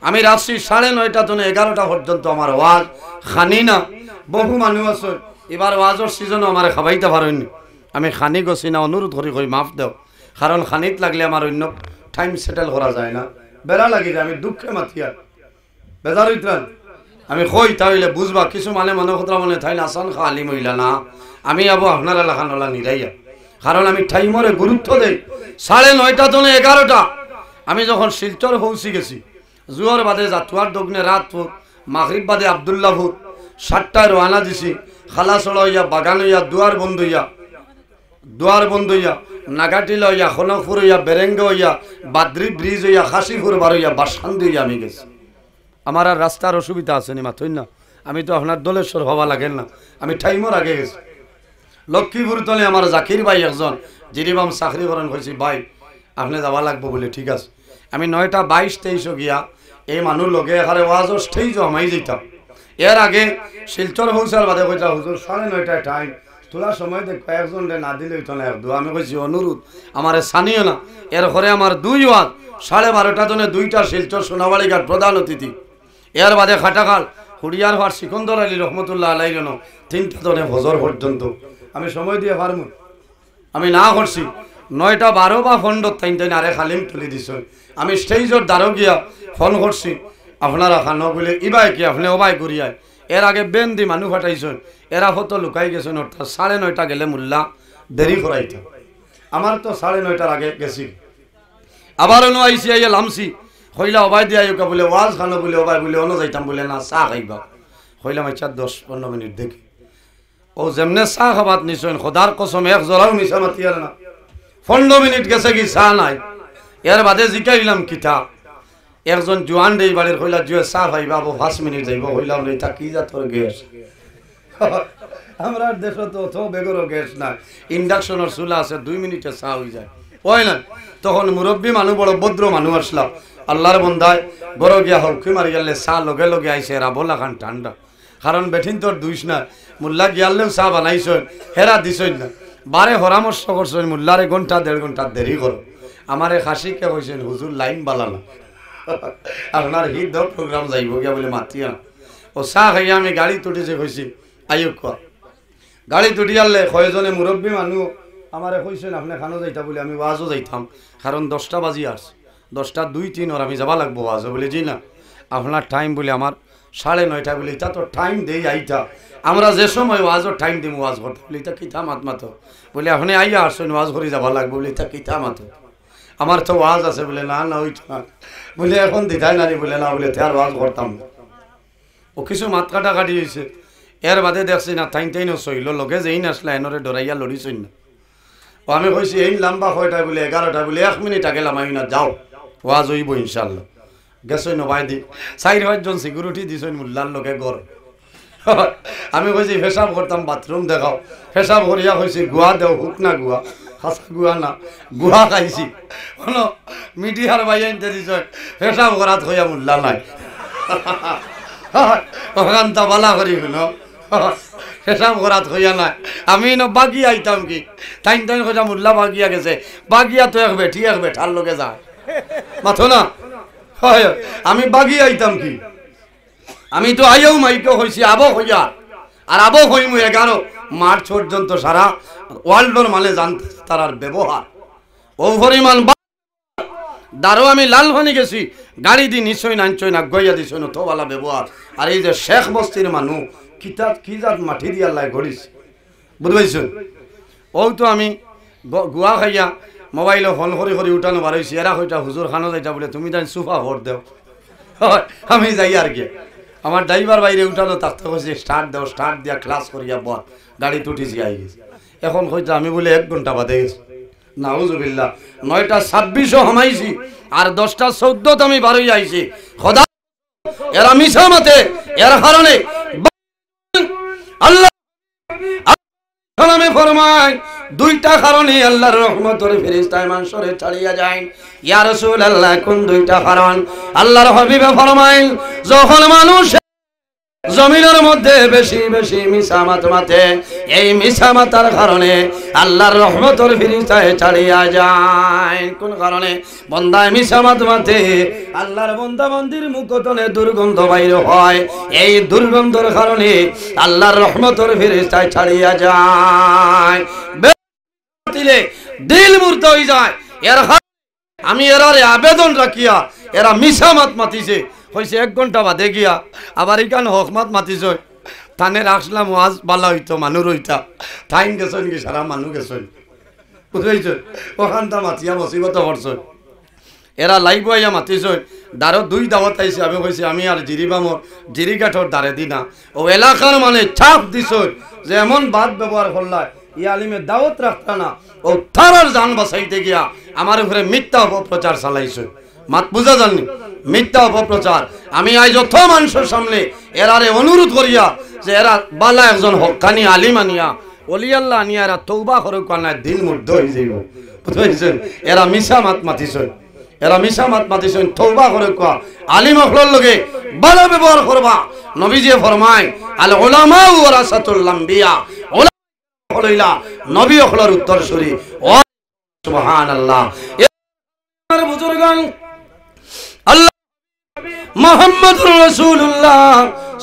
আমি রাত্রি সাড়ে নয়টা তো এগারোটা পর্যন্ত আমার ওয়াজ খানি না বহু মানুষ আছে এবার ওয়াজর সিজনও আমার খাবাইতে পারেননি আমি খানি গছি না অনুরোধ করি কই মাফ দেও কারণ খানিত লাগলে আমার অন্য টাইম সেটেল করা যায় না বেড়া লাগিলে আমি দুঃখে মাতিয়ার বেজার আমি কই তাহলে বুঝবা কিছু মানে মনে কথা মানে থাইলে আসান খা আলিম না আমি আবু আপনার এলাকা নলা নিরাইয়া কারণ আমি টাইমরে গুরুত্ব দেই সাড়ে নয়টা তো এগারোটা আমি যখন শিলচর হৌসি গেছি জুয়ার বাদে জাতুয়ার দগ্নে রাতপুর মাহরিব বাদে আবদুল্লাভুর সাতটায় রোয়ানা দিছি খালা চড়া হইয়া বাগান হইয়া দুয়ার বন্ধ হইয়া দুয়ার বন্ধ হইয়া নাগাটি লইয়া খনকপুর হইয়া বেরেঙ্গ হইয়া বাদ্রি ব্রিজ হইয়া খাসিপুর বার হইয়া বাসান্দি হইয়া আমি গেছি আমার আর রাস্তার অসুবিধা আছে নি মাথুই না আমি তো আপনার দলেশ্বর হওয়া লাগেন না আমি টাইমও আগে গেছি লক্ষ্মীপুর তলে আমার জাকির ভাই একজন জিরিবাম চাকরি করেন কইছি ভাই আপনি যাওয়া লাগবো বলে ঠিক আছে আমি নয়টা বাইশ তেইশও গিয়া এই মানুষ লগে এখানে ওয়াজ স্টেজ জমাই যেতাম এর আগে শিলচর হৌসার বাদে কইতা হুজুর সাড়ে নয়টায় টাইম তোলার সময় দেখ একজন রে না দিলে না এক আমি কইছি অনুরোধ আমার সানিও না এর ঘরে আমার দুই ওয়াজ সাড়ে বারোটা জনে দুইটা শিলচর সোনাবাড়িঘাট প্রধান অতিথি এর বাদে খাটাখাল হুড়িয়ার হওয়ার সিকন্দর আলী রহমতুল্লাহ আলাই যেন তিনটা ধরে ভজর পর্যন্ত আমি সময় দিয়ে পারবো আমি না করছি নয়টা বারো বা ফন্ডর তাইন তাইন আরে খালিম তুলি দিছ আমি স্টেজর দ্বারও গিয়া ফোন করছি আপনারা খান বলে ইবাই কি আপনি ওবাই ঘুরিয়ায় এর আগে বেন দি মানুষ ফাটাইছেন এরা হতো লুকাই গেছেন অর্থাৎ সাড়ে নয়টা গেলে মুল্লা দেরি করাইত আমার তো সাড়ে নয়টার আগে গেছি আবারও আইসি আইয়া লামছি হইলা অবাই দিয়া ইউকা বলে ওয়াজ খানো বলে অবাই বলে অন যাইতাম বলে না চা খাইবা হইলাম ইচ্ছা দশ পনেরো মিনিট দেখি ও যেমনে চাহ খাবাত নিছন খোদার কসম এক জলাও মাতি আর না পনেরো মিনিট গেছে কি চাহ নাই এর বাদে জিকাইলাম কিতা একজন জোয়ান দেই বাড়ির হইলা জুয়ে চাহ খাইবা আবো পাঁচ মিনিট যাইব হইলাম রে তা কি জাতর গ্যাস আমরা দেশ তো অত বেগর গ্যাস নাই ইন্ডাকশনের চুলা আছে দুই মিনিটে চাহ হয়ে যায় ওই না তখন মুরব্বী মানুষ বড় ভদ্র মানুষ আসলাম আল্লাহর বন্ধায় গড় গিয়া খুঁ মারি গেলে চাহ লগে লগে আইসে এরা বলা খান ঠান্ডা কারণ বেঠিন তোর দুইস না মোল্লা গিয়ালেও চাহ বানাইস হেরা দিছই না বারে পরামর্শ করছেন মোল্লারে ঘন্টা দেড় ঘন্টা দেরি করো আমারে খাসিকে কইছেন হুজুর লাইন বালানো আপনার হিট দর প্রোগ্রাম যাইব গিয়া বলে মাতিয়া ও চাহ খাইয়া আমি গাড়ি তুটিছে কইসি আয়ুক কোয়া গাড়ি আনলে কয়জনে মুরব্বী মানুষ আমারে কইসেন আপনি খানো যাইতা বলে আমি ওয়াজও যাইতাম কারণ দশটা বাজি আসছে দশটা দুই তিন ওর আমি যাবা লাগবো আজ বলে জি না আপনার টাইম বলে আমার সাড়ে নয়টা বলে তা তো টাইম দেই আইতা আমরা যে সময় ওয়াজও টাইম দিম ওয়াজ করতে বলি তা কিতা মাত বলে আপনি আইয়া আসুন ওয়াজ ঘরে যাবা লাগবে বলি তা কিতা মাতো আমার তো ওয়াজ আছে বলে না না ওই বলে এখন দিধাই নারি বলে না বলে তার ওয়াজ করতাম ও কিছু মাত কাটা কাটি হয়েছে এর বাদে দেখছি না তাইন তাইন সইল লগে যেই নাসলা এনরে ডরাইয়া লড়িছই না ও আমি কইছি এই লম্বা হয়টা বলে এগারোটা বলে এক মিনিট আগে লামাই না যাও ওয়াজ হইব ইনশাল্লাহ গেছইন ভাই দি চাইর পাঁচজন সিকিউরিটি দিছই মোল্লার লোকে গড় আমি কইছি পেশাব করতাম বাথরুম দেখাও পেশাব করিয়া কইছি গুহা দেও হুক না গুহা খাসা গুহা না গুহা খাইছি কোনো মিডিয়ার ভাই আনতে দিছ পেশাব করাত হইয়া মোল্লা নাই ওখান তা বালা করি শুনো পেশাব করাত হইয়া নাই আমি ন বাগিয়া আইতাম কি তাইন তাইন খোঁজা মোল্লা বাগিয়া গেছে বাগিয়া তো এক বেঠি এক বেঠার লোকে যায় মাথো না হয় আমি বাগি আইতাম কি আমি তো আইও মাইকে হয়েছি আবো হইয়া আর আবো হইমু এগারো মার্চ পর্যন্ত সারা ওয়ার্ল্ডর মানে জান আর ব্যবহার ও পরিমাণ দারো আমি হনি গেছি গাড়ি দি নিশ্চয় না নিশ্চয় না গইয়া দিছ না তোবালা ব্যবহার আর এই যে শেখ বস্তির মানুষ কিতাত কি জাত মাঠি দিয়ে আল্লাহ ঘড়িস বুঝবাইছ ও তো আমি গুয়া খাইয়া মোবাইলও ফোন করে করে উঠানো বার হয়েছি এরা হইটা হুজুর খানো যাইটা বলে তুমি তাই সুফা ভোট দেও আমি যাই আর কি আমার ড্রাইভার বাইরে উঠানো তার তো কইছে স্টার্ট দাও স্টার্ট দিয়া ক্লাস করিয়া বল গাড়ি টুটিছি আই গেছে এখন হইতো আমি বলে এক ঘন্টা বাদে গেছি নাউজুবিল্লা নয়টা ছাব্বিশও হামাইছি আর দশটা চোদ্দত আমি বারোই আইছি খোদা এরা মিশামাতে এর কারণে আল্লাহ কালামে ফরমায় দুইটা কারণে আল্লাহর রহমতের ফেরেশতায় মানুষরে ছাড়িয়া যায় ইয়া রাসূলুল্লাহ কোন দুইটা কারণ আল্লাহর হাবিবে ফরমায় যখন মানুষ জমিনের মধ্যে বেশি বেশি মাত মাতে এই মিসামাতার কারণে আল্লাহর রহমতর ফিরিস্তায় ছাড়িয়া যায় কোন কারণে বন্দায় মাত মাতে আল্লাহর বন্দা মন্দির মুখতনে দুর্গন্ধ বাইর হয় এই দুর্গন্ধর কারণে আল্লাহর রহমতর ফিরিস্তায় ছাড়িয়া যায় দিল মূর্ত হয়ে যায় এর আমি এরারে আবেদন রাখিয়া এরা মাত মাতিছে হয়েছে এক ঘন্টা বাদে গিয়া আবার এইখান হকমাত মাতিছ থানে রাখলাম আজ বালা হইতো মানুষ রইতা ঠাইন গেছেন কি সারা মানুষ গেছেন বুঝাইছ ওখানটা মাতিয়া মসিবত করছন এরা লাইব আইয়া মাতিছ দ্বারো দুই দাওয়াত আইছে আমি কইছি আমি আর জিরিবামর জিরিঘাটর দ্বারে দি না ও এলাকার মানে ছাপ দিছ যে এমন বাদ ব্যবহার করলায় ই আলিমে দাওয়াত রাখতা না ও তারার যান বাঁচাইতে গিয়া আমার উপরে মিথ্যা অপপ্রচার চালাইছে মাত বুঝা জাননি মিথ্যা অপপ্রচার আমি আজ যত মানুষের সামনে এরারে অনুরোধ করিয়া যে এরা বালা একজন হকানি আলিম আনিয়া অলি আল্লাহ আনিয়া এরা তৌবা করে কানা দিন মুগ্ধ হয়ে যাইব বুঝেছেন এরা মিশা মাত মাতিছেন এরা মিশা মাত মাতিছেন তৌবা করে কোয়া আলিম অখলর লগে বালা ব্যবহার করবা নবীজিয়ে ফরমায় আল ওলামা ওরা রাসাতুল লাম্বিয়া ওলামা হলইলা নবী অখলর উত্তরসূরি বুজুর্গান মোহাম্মদ রসুল্লাহ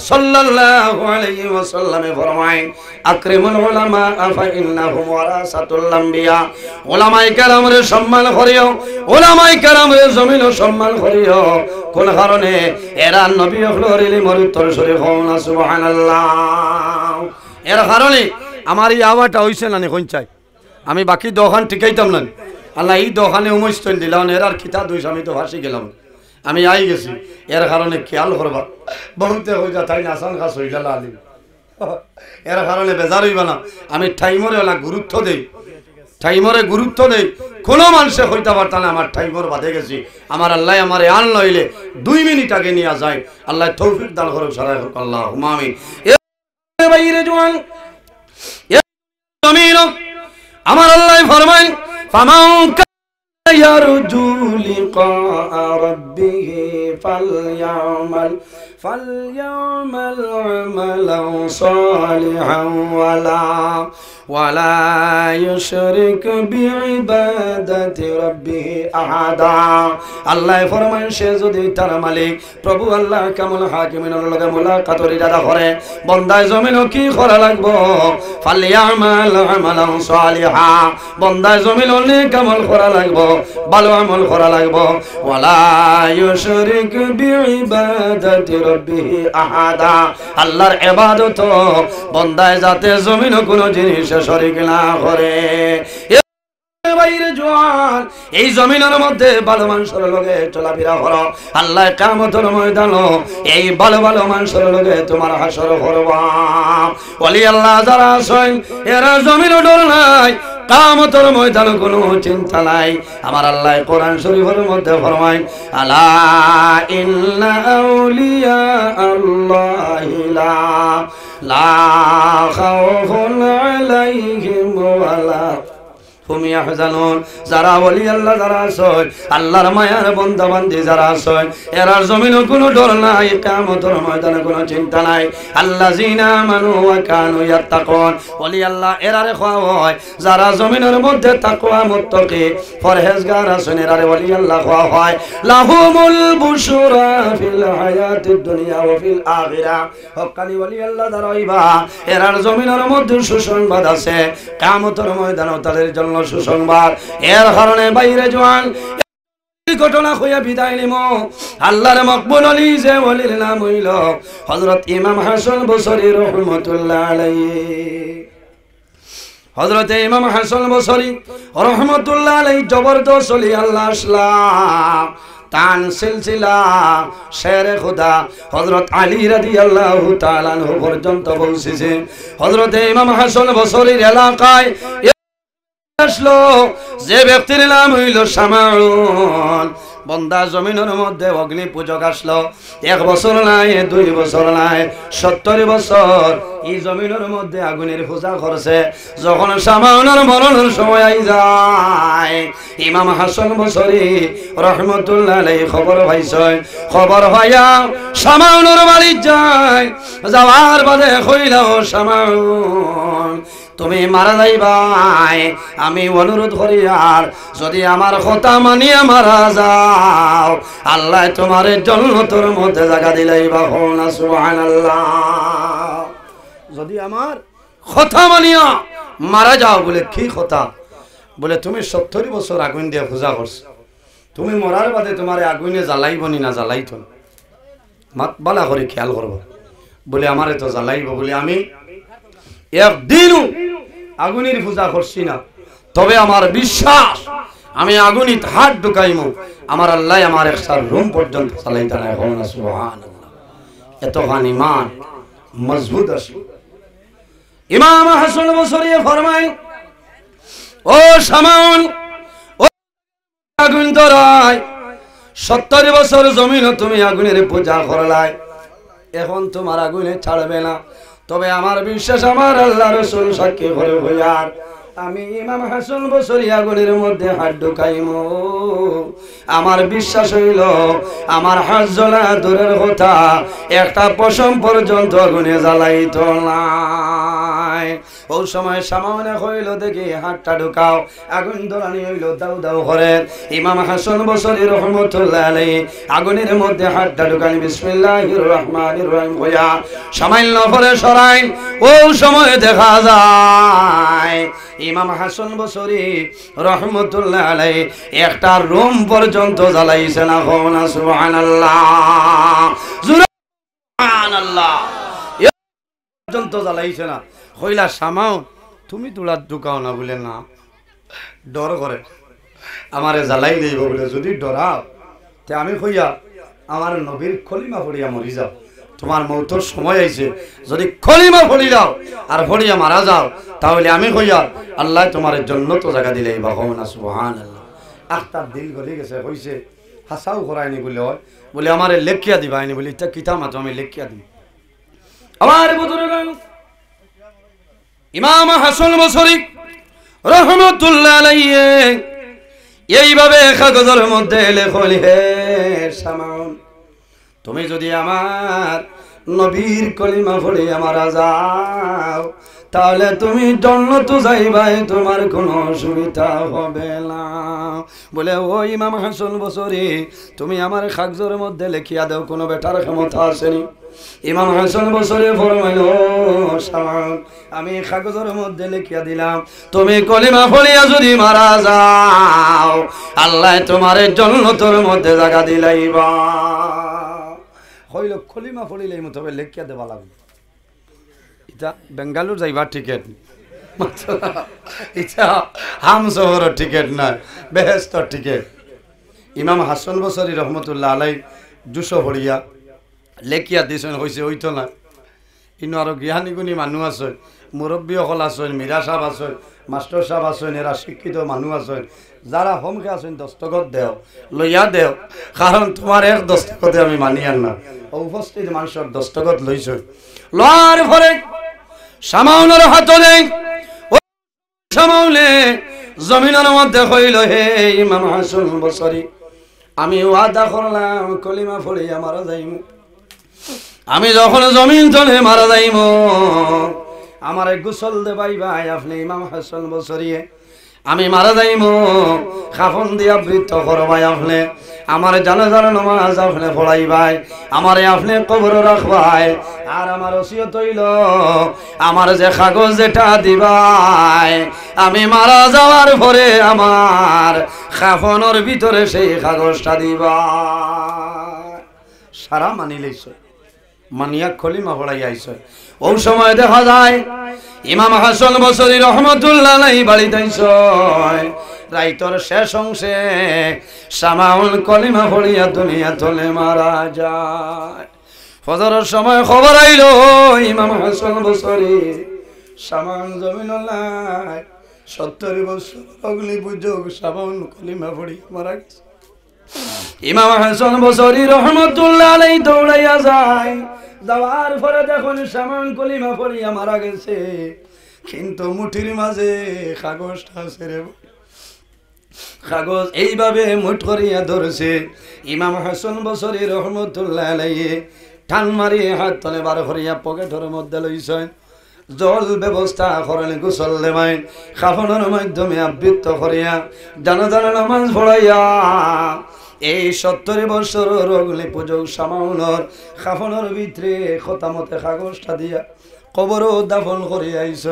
সাল্লাল্লাহু আলাইহি ওয়াসাল্লামে ফরমায়েন আকরামুল উলামা আফা ইন্নাহুম ওয়ারাসাতুল আমবিয়া উলামায়ে কেরামের সম্মান করিও উলামায়ে কেরামের জমিন সম্মান করিও কোন কারণে এরা নবী হলোর ইলমের উত্তর শরীফ সুবহানাল্লাহ এর কারণে আমার এই আওয়াটা হইছে না কোন চাই আমি বাকি দোকান ঠিকাইতাম না আল্লাহ এই দোকানে উমস্টল দিলাম এর আর খিতা দুই স্বামী তো ভাসি গেলাম আমি আই গেছি এর কারণে খেয়াল করবা বহুতে হয়ে যা তাই আসান খাস হইলা গেল এর কারণে বেজার হইবা না আমি ঠাইমরে ওলা গুরুত্ব দেই ঠাইমরে গুরুত্ব দেই কোনো মানুষে হইতে পারতাম না আমার ঠাইমর বাঁধে গেছি আমার আল্লাহ আমার আন লইলে দুই মিনিট আগে নিয়ে যায় আল্লাহ তৌফিক দাল করুক সারা হোক আল্লাহ হুমামি বাইরে জোয়ান আমার আল্লাহ ফামাউ يرجو لقاء ربه فليعمل فليعمل عملا صالحا ولا ولا يشرك بعبادة ربه أحدا الله فرمان شهزو دي تر ملك پربو الله الله حاكمين الله ملاقة ريدا دخور بنداي زمينو كي خورا لقبو فليعمل عملا صالحا بنداي زمينو لي كمل خورا لقبو ভালো আমল করা লাগবো আল্লাহর ইবাদত বন্দায় যাতে জমিন কোনো জিনিসে শরিক না করে এই জমিনের মধ্যে ভালো মানুষের লগে চলাফেরা করো আল্লাহ কামতর ময়দান এই ভালো ভালো মানুষের তোমার হাসর করবা বলি আল্লাহ যারা আছেন এরা জমিন ডোল নাই কামতর ময়দান কোনো চিন্তা নাই আমার আল্লাহ কোরআন শরীফের মধ্যে ফরমায় আল্লাহ ইন্না আউলিয়া আল্লাহি লা লা আলাইহিম ওয়ালা তুমি আহজানুন যারা বলি আল্লাহ যারা আসয় আল্লাহর মায়ার বন্ধু বান্ধি যারা আসয় এরার জমিনও কোনো ডর নাই কামতর ময়দানে কোনো চিন্তা নাই আল্লাহ জিনা মানু কানু বলি আল্লাহ এরারে খাওয়া হয় যারা জমিনের মধ্যে তাকওয়া মুত্তাকি পরহেজগার আসুন এরারে বলি আল্লাহ খাওয়া হয় লাহুমুল বুশুরা ফিল হায়াতিদ দুনিয়া ওয়া ফিল আখিরা হক্কানি বলি আল্লাহ এরার জমিনের মধ্যে সুসংবাদ আছে কামতর ময়দানও তাদের জন্য জন্য সুসংবাদ এর বাইরে জোয়ান ঘটনা হইয়া বিদায় নিম আল্লাহর মকবুল অলি যে অলির নাম হইল হজরত ইমাম বসরি রহমতুল্লাহ হজরতে ইমাম হাসন বসরি রহমতুল্লাহ আলাই জবরদস্ত অলি আল্লাহ আসলাম তান সিলসিলা শের খুদা হজরত আলী রাদি আল্লাহ তালানহ পর্যন্ত পৌঁছেছে হজরত ইমাম হাসান বসরির এলাকায় আসলো যে ব্যক্তির নাম হইল সামাল বন্দা জমিনের মধ্যে অগ্নি পূজক আসলো এক বছর নাই দুই বছর নাই সত্তর বছর এই জমিনের মধ্যে আগুনের পূজা করছে যখন সামাউনের মরণের সময় আই যায় ইমাম হাসন বছরি রহমতুল্লাহ এই খবর পাইছয় খবর হইয়া সামাউনের বাড়ি যায় যাওয়ার বাদে হইল সামাউন তুমি মারা যাইবাই আমি অনুরোধ করি আর যদি আমার কথা মানিয়ে মারা যাও আল্লাহ তোমার তোর মধ্যে জায়গা দিলাইবা হল না সুহান যদি আমার কথা মানিয়া মারা যাও বলে কি কথা বলে তুমি সত্তরি বছর আগুন দিয়ে পূজা করছো তুমি মরার বাদে তোমার আগুনে জ্বালাইব নি না জ্বালাইত মাত বালা করে খেয়াল করবো বলে আমারে তো জ্বালাইব বলে আমি একদিনও আগুনের পূজা করছি না তবে আমার বিশ্বাস আমি আগুনিত হাত ঢুকাইম আমার আল্লাহ আমার একসার রুম পর্যন্ত চালাই তারা এখন এতখানি মান মজবুত আছে ইমাম হাসান বছরে ফরমাই ও সামান ও আগুন ধরায় সত্তর বছর জমিন তুমি আগুনের পূজা করলাই এখন তোমার আগুনে ছাড়বে না তবে আমার বিশ্বাস আমার আল্লাহ রসুল সাক্ষী হলে ভয়ার আমি ইমাম হাসান বসরিয়া গলির মধ্যে হাত ঢুকাইম আমার বিশ্বাস হইল আমার হাস জ্বলা দূরের কথা একটা পশম পর্যন্ত আগুনে জ্বালাইত না নাই ও সময় সামনে হইল দেখি হাতটা ঢুকাও আগুন দোলানি হইল দাউ দাউ করে ইমাম হাসন বসরি রহমতুল্লাহ আলী আগুনের মধ্যে হাতটা ঢুকানি বিসমিল্লাহ রহমান রহিম সামান্য করে সরাই ও সময় দেখা যায় ইমাম হাসন বসরি রহমতুল্লাহ আলাই একটা রুম পর্যন্ত জ্বালাইছে না হোনা সুহান আল্লাহ পর্যন্ত জ্বালাইছে না হইলা সামাও তুমি তোলার ঢুকাও না বলে না ডর করে আমারে জ্বালাই দেব বলে যদি ডরাও তে আমি হইয়া আমার নবীর খলিমা পড়িয়া মরি যাও তোমার মৌতর সময় আইছে যদি খলিমা ফলি যাও আর ফলিয়া মারা যাও তাহলে আমি হইয়া আল্লাহ তোমার জন্য তো জায়গা দিলে ভগবানা সুহান আল্লাহ আখতার দিল গলি গেছে হইছে হাসাও করায়নি বলে হয় বলে আমারে লেখিয়া দিবা আইনি বলি তা কিতাম আমি লেখিয়া দিই আমার বুজুর্গ ইমাম হাসন বসরি রহমতুল্লাহ আলাইহি এইভাবে কাগজের মধ্যে লেখলি হে তুমি যদি আমার নবীর কলিমা পড়ে আমার যাও তাহলে তুমি জন্য তো যাইবাই তোমার কোনো অসুবিধা হবে না বলে ও ইমাম হাসন বছরি তুমি আমার খাকজোর মধ্যে লেখিয়া দেও কোনো বেটার ক্ষমতা আসেনি ইমাম হাসন বছরে ফরমাইল আমি কাগজের মধ্যে লিখিয়া দিলাম তুমি কলিমা ফলিয়া যদি মারা যাও আল্লাহ তোমার জন্য তোর মধ্যে জায়গা দিলাইবা হইল কলিমা ফলিলে মতো লিখিয়া দেওয়া লাগবে যা বেঙ্গালুর যাইবার টিকিট ইচ্ছা হাম শহরের টিকিট নয় বেহেস্তর টিকিট ইমাম হাসান বসরি রহমতুল্লাহ আলাই দুশো ভরিয়া লেখিয়া দিয়েছেন হয়েছে হইতো না ইনো আরও জ্ঞানী গুণী মানুষ আছে মুরব্বীসকল আছেন মীরা সাহেব আছেন মাস্টার সাহেব আছেন এরা শিক্ষিত মানুষ আছেন যারা হোমকে আছেন দস্তখত দেও লইয়া দেও কারণ তোমার এক দস্তখতে আমি মানি আন না উপস্থিত মানুষের দস্তখত লইছ লওয়ার ফলে সামাউনের হাতলে সামাউলে জমিনের মধ্যে হইল হে ইমাম হাসন বসরি আমি ওয়াদা করলাম কলিমা পড়ে আমার যাইম আমি যখন জমিন তলে মারা যাইম আমার গুসল দে ভাই ভাই আপনি ইমাম হাসন বসরিয়ে আমি মারা যাইম খাফন দিয়া বৃত্ত করবাই আপনি আমার জানা জানা নমাজ আপনি পড়াইবাই আমার আপনি কবর রাখবাই আর আমার ওসিও তৈল আমার যে কাগজ যেটা দিবাই আমি মারা যাওয়ার পরে আমার খাফনের ভিতরে সেই কাগজটা দিবা সারা মানি লইছ মানিয়া খলিমা পড়াই আইছে ও সময় দেখা যায় ইমাম হাসান বসরি রহমতুল্লাহ বাড়ি দাইস রাইতর শেষ অংশে সামাউল কলিমা পড়িয়া দুনিয়া তলে মারা যায় ফজর সময় খবর আইল ইমাম হাসান বসরি সামাউল জমিন সত্তর বছর অগ্নি পুজো সামাউল কলিমা পড়িয়া মারা গেছে ইমাম হাসান বসরি রহমতুল্লাহ আলাই দৌড়াইয়া যায় দাওয়ার পরে দেখুন সামান কলিমা পড়িয়া মারা গেছে কিন্তু মুঠির মাঝে কাগজটা ছেড়ে কাগজ এইভাবে মুঠ করিয়া ধরেছে ইমাম হাসান বসরি রহমতুল্লাহ আলাইয়ে ঠান মারি হাত তলে বার করিয়া পকেটের মধ্যে লইছেন জল ব্যবস্থা করেন গোসল দেবেন খাফনের মাধ্যমে আবৃত্ত করিয়া জানাজানা নমাজ পড়াইয়া এই সত্তর বছর রগলি পুজো সামাউলর খাফনের ভিতরে খতামতে কাগজটা দিয়া কবর দাফন করে আইস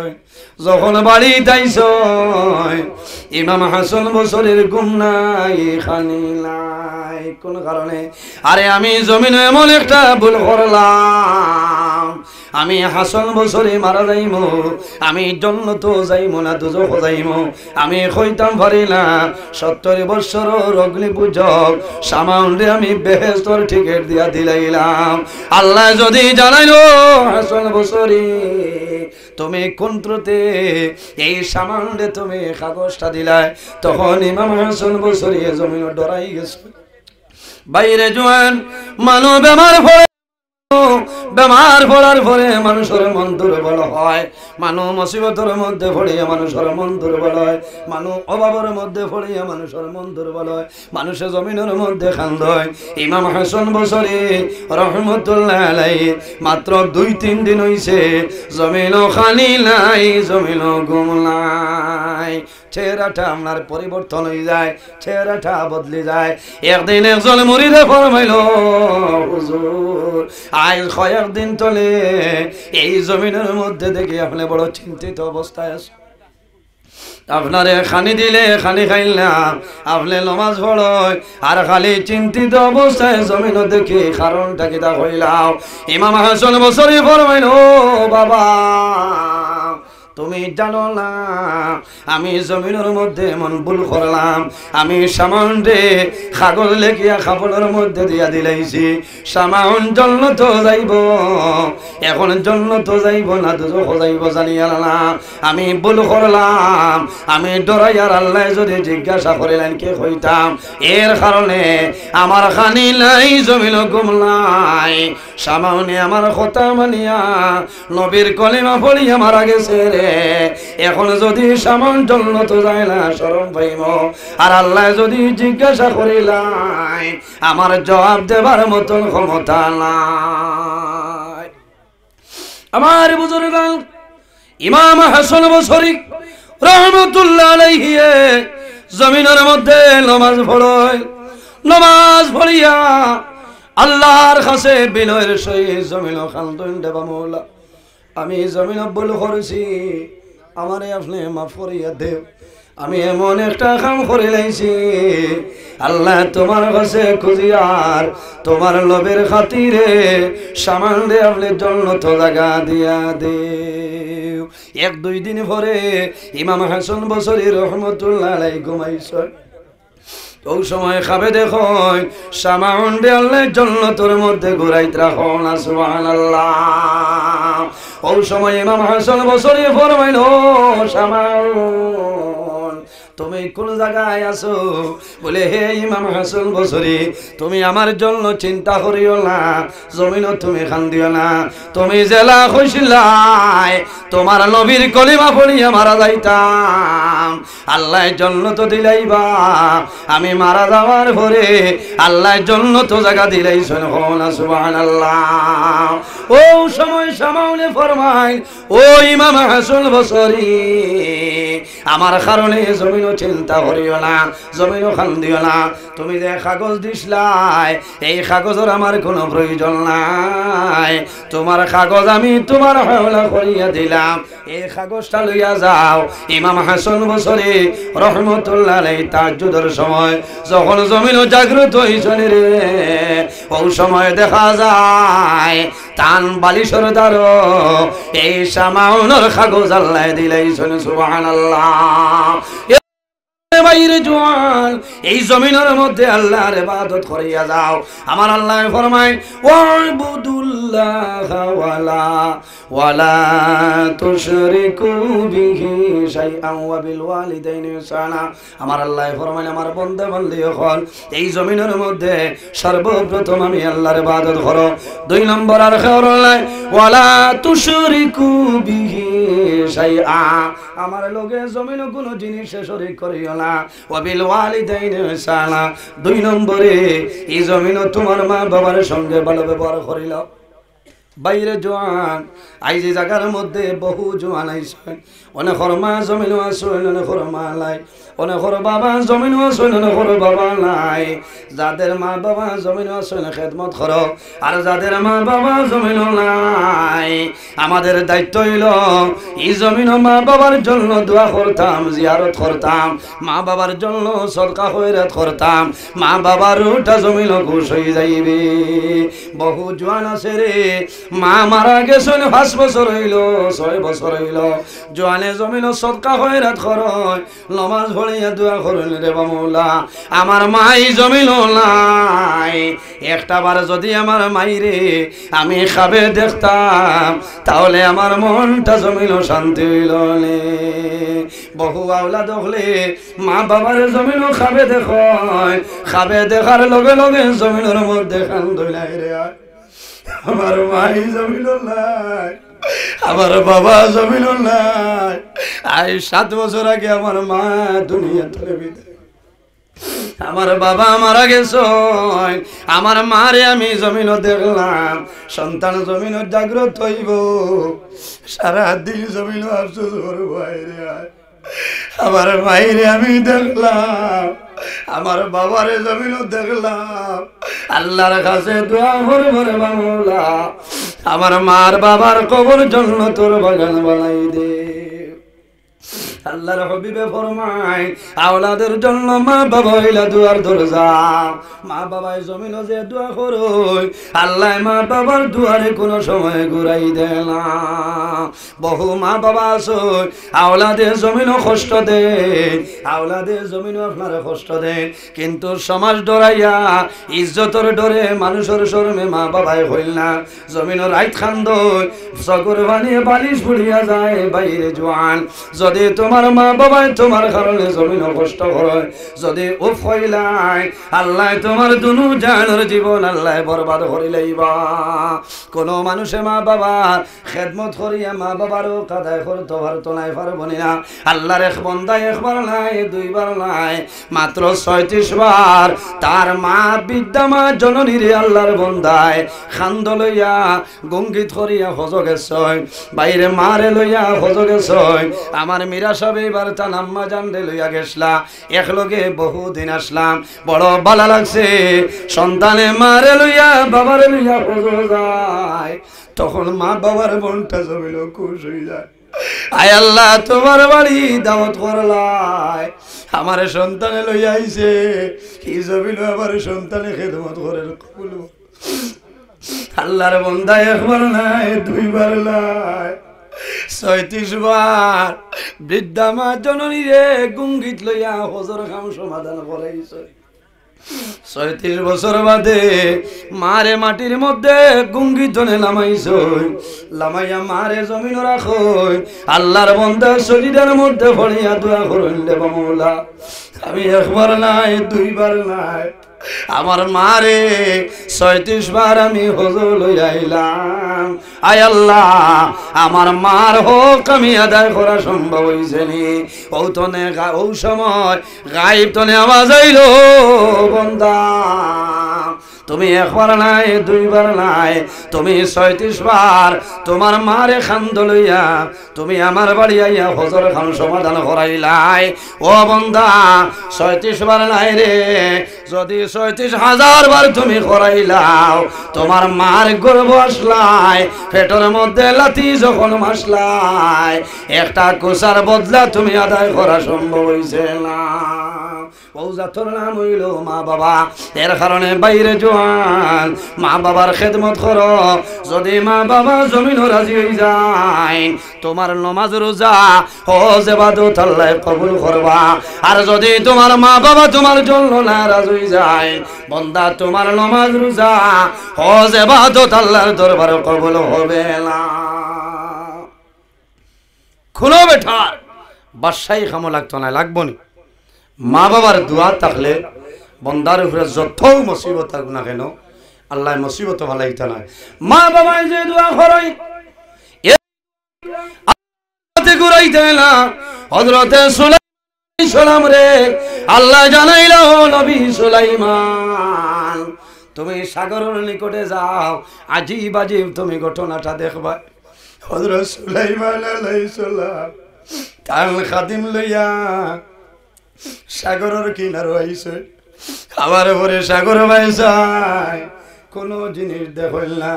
যখন বাড়ি তাইছ ইমাম হাসন বছরের গুম নাই খানি নাই কোন কারণে আরে আমি জমিনে এমন একটা ভুল করলাম আমি হাসন বছরে মারা যাইমো আমি জন্ম তো যাইমো না তো যাইমো আমি হইতাম পারি না সত্তর বছর অগ্নি পূজক সামাউন্ডে আমি বেহেস্তর টিকিট দিয়া দিলাইলাম আল্লাহ যদি জানাইল হাসন বছরে তুমি কন্ত্রতে এই সামান্ডে তুমি কাগজটা দিলাই তখন ইমাম হাসন বছরে জমিন ডরাই গেছে বাইরে জোয়ান মানব আমার ভয় বেমার পড়ার পরে মানুষের মন দুর্বল হয় মানুষ মসিবতের মধ্যে পড়িয়া মানুষের মন দুর্বল হয় মানুষ অভাবের মধ্যে পড়িয়া মানুষের মন দুর্বল হয় মানুষের জমিনের মধ্যে খান্দ হয় ইমাম হাসন বসরে রহমতুল্লাহ আলাই মাত্র দুই তিন দিন হইছে জমিনও খালি নাই জমিনও গুম নাই চেহারাটা আপনার পরিবর্তন হয়ে যায় চেহারাটা বদলে যায় একদিন একজন মুড়িরে ফরমাইল হুজুর আইল কয়েক দিন তলে এই জমিনের মধ্যে দেখি আপনি বড় চিন্তিত অবস্থায় আছেন আপনারে খানি দিলে খানি খাইলাম আপনি নমাজ পড়য় আর খালি চিন্তিত অবস্থায় জমিন দেখি কারণটা কিতা হইলাম ইমাম হাসান বছরই ফরমাইল বাবা তুমি জানো না আমি জমিনের মধ্যে মন ভুল করলাম আমি সামানরে খাগল লেখিয়া খাবলের মধ্যে দিয়া দিলাইছি সামাউন জন্য তো যাইব এখন জন্য তো যাইব না তো যাইব জানি না আমি ভুল করলাম আমি ডরাইয়ার আল্লাহ যদি জিজ্ঞাসা করিলেন কে হইতাম এর কারণে আমার খানি নাই জমিল গুম নাই সামাউনি আমার কথা মানিয়া নবীর কলিমা পড়ি মারা গেছে রে এখন যদি সামান জন্য তো যায় না সরম ভাইম আর আল্লাহ যদি জিজ্ঞাসা করিলাই আমার জবাব দেবার মতন ক্ষমতা নাই আমার বুজুর্গ ইমাম হাসন বসরি রহমতুল্লাহ আলাইহিয়ে জমিনের মধ্যে নমাজ পড়য় নমাজ পড়িয়া আল্লাহর কাছে বিনয়ের সহি জমিন খান দৈন দেবা মৌলা আমি জমিন বল করেছি আমারে আপনি মাফ করিয়া দেব আমি এমন একটা কাম করে লাইছি আল্লাহ তোমার কাছে খুঁজিয়ার তোমার লোভের খাতিরে সামান দে আপনি জন্য তো লাগা দিয়া দে এক দুই দিন পরে ইমাম হাসন বছরি রহমতুল্লাহ ঘুমাইছ ও সময় খাবে দেখো সামাউন আল্লাহ জন্য তোর মধ্যে ঘুরাইতে রাখো না আল্লাহ ওই সময় ইমাম হাসান বসরিয়ে ফরমাইল সামাল তুমি কোন জায়গায় আসো বলে হে ইমাম হাসন বসরি তুমি আমার জন্য চিন্তা করিও না জমিনও তুমি খান দিও না তুমি জেলা খুশলাই তোমার নবীর কলিমা পড়িয়া মারা যাইতাম আল্লাহ জন্য তো দিলাইবা আমি মারা যাওয়ার পরে আল্লাহ জন্য তো জায়গা দিলাই সুবান আল্লাহ ও সময় সামনে ফরমাই ও ইমাম হাসন বসরি আমার কারণে জমিন তুমিও চিন্তা করিও না জমিও খান দিও না তুমি যে কাগজ দিসলাই এই কাগজের আমার কোনো প্রয়োজন নাই তোমার কাগজ আমি তোমার হেওলা করিয়া দিলাম এই কাগজটা লইয়া যাও ইমাম হাসন বছরে রহমতুল্লাহ তাজুদের সময় যখন জমিন জাগ্রত হইছেন রে ওই সময় দেখা যায় তান বালিশর দার এই সামাউনর কাগজ আল্লাহ দিলাই শুনে সুবাহ আল্লাহ এই জমিনের মধ্যে আল্লাহর ইবাদত করিয়া যাও আমার আল্লাহ ফরমায় ওয়াবুদুল্লাহ ওয়ালা ওয়ালা তুশরিকু বিহি ওয়া বিল ওয়ালিদাইনি ইহসানা আমার আল্লাহ ফরমায় আমার বন্ধু বান্ধবী হল এই জমিনের মধ্যে সর্বপ্রথম আমি আল্লাহর ইবাদত করো দুই নম্বর আর খেয়াল ওয়ালা তুশরিকু বিহি শাইআ আমার লগে জমিন কোনো জিনিস শরীক করিও না দুই নম্বরে এই জমিন তোমার মা বাবার সঙ্গে ভালো ব্যবহার করিল বাইরে জোয়ান আইজি জায়গার মধ্যে বহু জোয়ান আইসেন অনেক হরমা জমিন আসেন অনেক হরমা লাই অনেকর বাবা জমিন আসুন অনেকর বাবা নাই যাদের মা বাবা জমিন আসুন খেদমত করো আর যাদের মা বাবা জমিন নাই আমাদের দায়িত্ব হইল এই জমিন মা বাবার জন্য দোয়া করতাম জিয়ারত করতাম মা বাবার জন্য সরকার হইরাত করতাম মা বাবার ওটা জমিন ঘুষ হয়ে যাইবে বহু জোয়ান আছে রে মা মারা গেছেন পাঁচ বছর হইল ছয় বছর হইল জোয়ানে জমিন সদকা হইরাত করয় নমাজ গড়াইয়া দোয়া করেন রে বামলা আমার মাই জমিল নাই একটা বার যদি আমার মাইরে আমি খাবে দেখতাম তাহলে আমার মনটা জমিল শান্তি হইল বহু আওলা দেখলে মা বাবার জমিন খাবে দেখ খাবে দেখার লগে লগে জমিনের মধ্যে খান দইলাই রে আমার মাই জমিল নাই আমার বাবা জমিনও নাই সাত বছর আগে আমার মা দুনিয়া ধরে বিদায় আমার বাবা মারা গেছ আমার মারে আমি জমিন দেখলাম সন্তান জমিন জাগ্রত হইব সারা দিন জমিন আফসোস করবো আমার মাইরে আমি দেখলাম আমার বাবার জমিন দেখলাম আল্লাহর কাছে দোয়া করবার মামলা আমার মার বাবার কবর জন্য তোর বাগান বানাই দে আল্লাহর হবিবে ফরমাই আওলাদের জন্য মা বাবা হইলা দুয়ার দরজা মা বাবাই জমিন যে দোয়া করুই আল্লাহ মা বাবার দুয়ারে কোনো সময় ঘুরাই দে না বহু মা বাবা আছো আওলাদের জমিন কষ্ট দে আওলাদের জমিন আপনারা কষ্ট দে কিন্তু সমাজ ডরাইয়া ইজ্জতর ডরে মানুষের শর্মে মা বাবাই হইল না জমিন রাইত খান্দ সকর বানিয়ে বালিশ ভুলিয়া যায় বাইরে জোয়ান যদি তোমার তোমার মা বাবাই তোমার কারণে জমিন কষ্ট হয় যদি ও ফইলাই আল্লাহ তোমার দুনু জানোর জীবন আল্লাহ বরবাদ করিলাইবা কোন মানুষে মা বাবার খেদমত করিয়া মা বাবারও কাদায় করতে পারতো নাই পারবনি না আল্লাহর এক বন্দায় একবার নাই দুইবার নাই মাত্র ছয়ত্রিশ বার তার মা বিদ্যা মা জননীর আল্লাহর বন্দায় খান্দ লইয়া গঙ্গিত করিয়া হজ গেছয় বাইরে মারে লইয়া হজ গেছয় আমার মিরাস সবে এবার তান আম্মা জান রে লইয়া গেছলা একলগে বহুদিন আসলাম বড় ভালো লাগছে সন্তানে মারে লইয়া বাবারে লইয়া যায় তখন মা বাবার মনটা জমিল খুশ হয়ে যায় আয় আল্লাহ তোমার বাড়ি দাওয়াত করলাই আমার সন্তানে লই আইছে কি জমিল আমার সন্তানে খেদমত করে আল্লাহর বন্দায় একবার নাই দুইবার লাই ছয়ত্রিশ বার বৃদ্ধা মা জননী রে গুঙ্গিত লইয়া হজর খাম সমাধান করাইছ ছয়ত্রিশ বছর বাদে মারে মাটির মধ্যে গুঙ্গি জনে লামাইছ লামাইয়া মারে জমিন রাখ আল্লাহর বন্ধ শরীরের মধ্যে ভরিয়া দোয়া করলে বামলা আমি একবার নাই দুইবার নাই আমার মারে ছয়ত্রিশ বার আমি হজুর আইলাম আয় আল্লাহ আমার মার হোক আমি আদায় করা সম্ভব হয়েছে নি ও তনে ও সময় গাইব তনে আওয়াজ আইল বন্দা তুমি একবার নাই দুইবার নাই তুমি ছয়ত্রিশ বার তোমার মারে খান্দ লইয়া তুমি আমার বাড়ি আইয়া হজর খান সমাধান করাইলাই ও বন্ধা ছয়ত্রিশ বার নাই রে যদি ছয়ত্রিশ হাজার বার তুমি করাইলাও তোমার মার গর্ব আসলাই পেটের মধ্যে লাতি যখন মাসলাই একটা কুসার বদলা তুমি আদায় করা সম্ভব হয়েছে না বউজাতর নাম হইল মা বাবা এর কারণে বাইরে যো জোয়ান মা বাবার খেদমত কর যদি মা বাবা জমিন রাজি হয়ে যায় তোমার নমাজ রোজা ও জেবাদু তাল্লায় কবুল করবা আর যদি তোমার মা বাবা তোমার জন্য না রাজি যায় বন্দা তোমার নমাজ রোজা ও জেবাদু তাল্লার দরবার কবুল হবে না খুলো বেঠার বাদশাহী খামো লাগতো না লাগবো নি মা বাবার দোয়া থাকলে বন্দার উপরে যত মুসিবত থাকুক না কেন আল্লাহ মুসিবত ভালো ইতা নয় মা বাবা যে দোয়া করই হজরতে সুলাইম রে আল্লাহ জানাইল নবী সুলাইমান তুমি সাগরের নিকটে যাও আজিব আজিব তুমি ঘটনাটা দেখবা হজরত সুলাইমান আলাইসালাম তার খাদিম লইয়া সাগরের কিনারও আইছে আবার পরে সাগর ভাই কোনো জিনিস না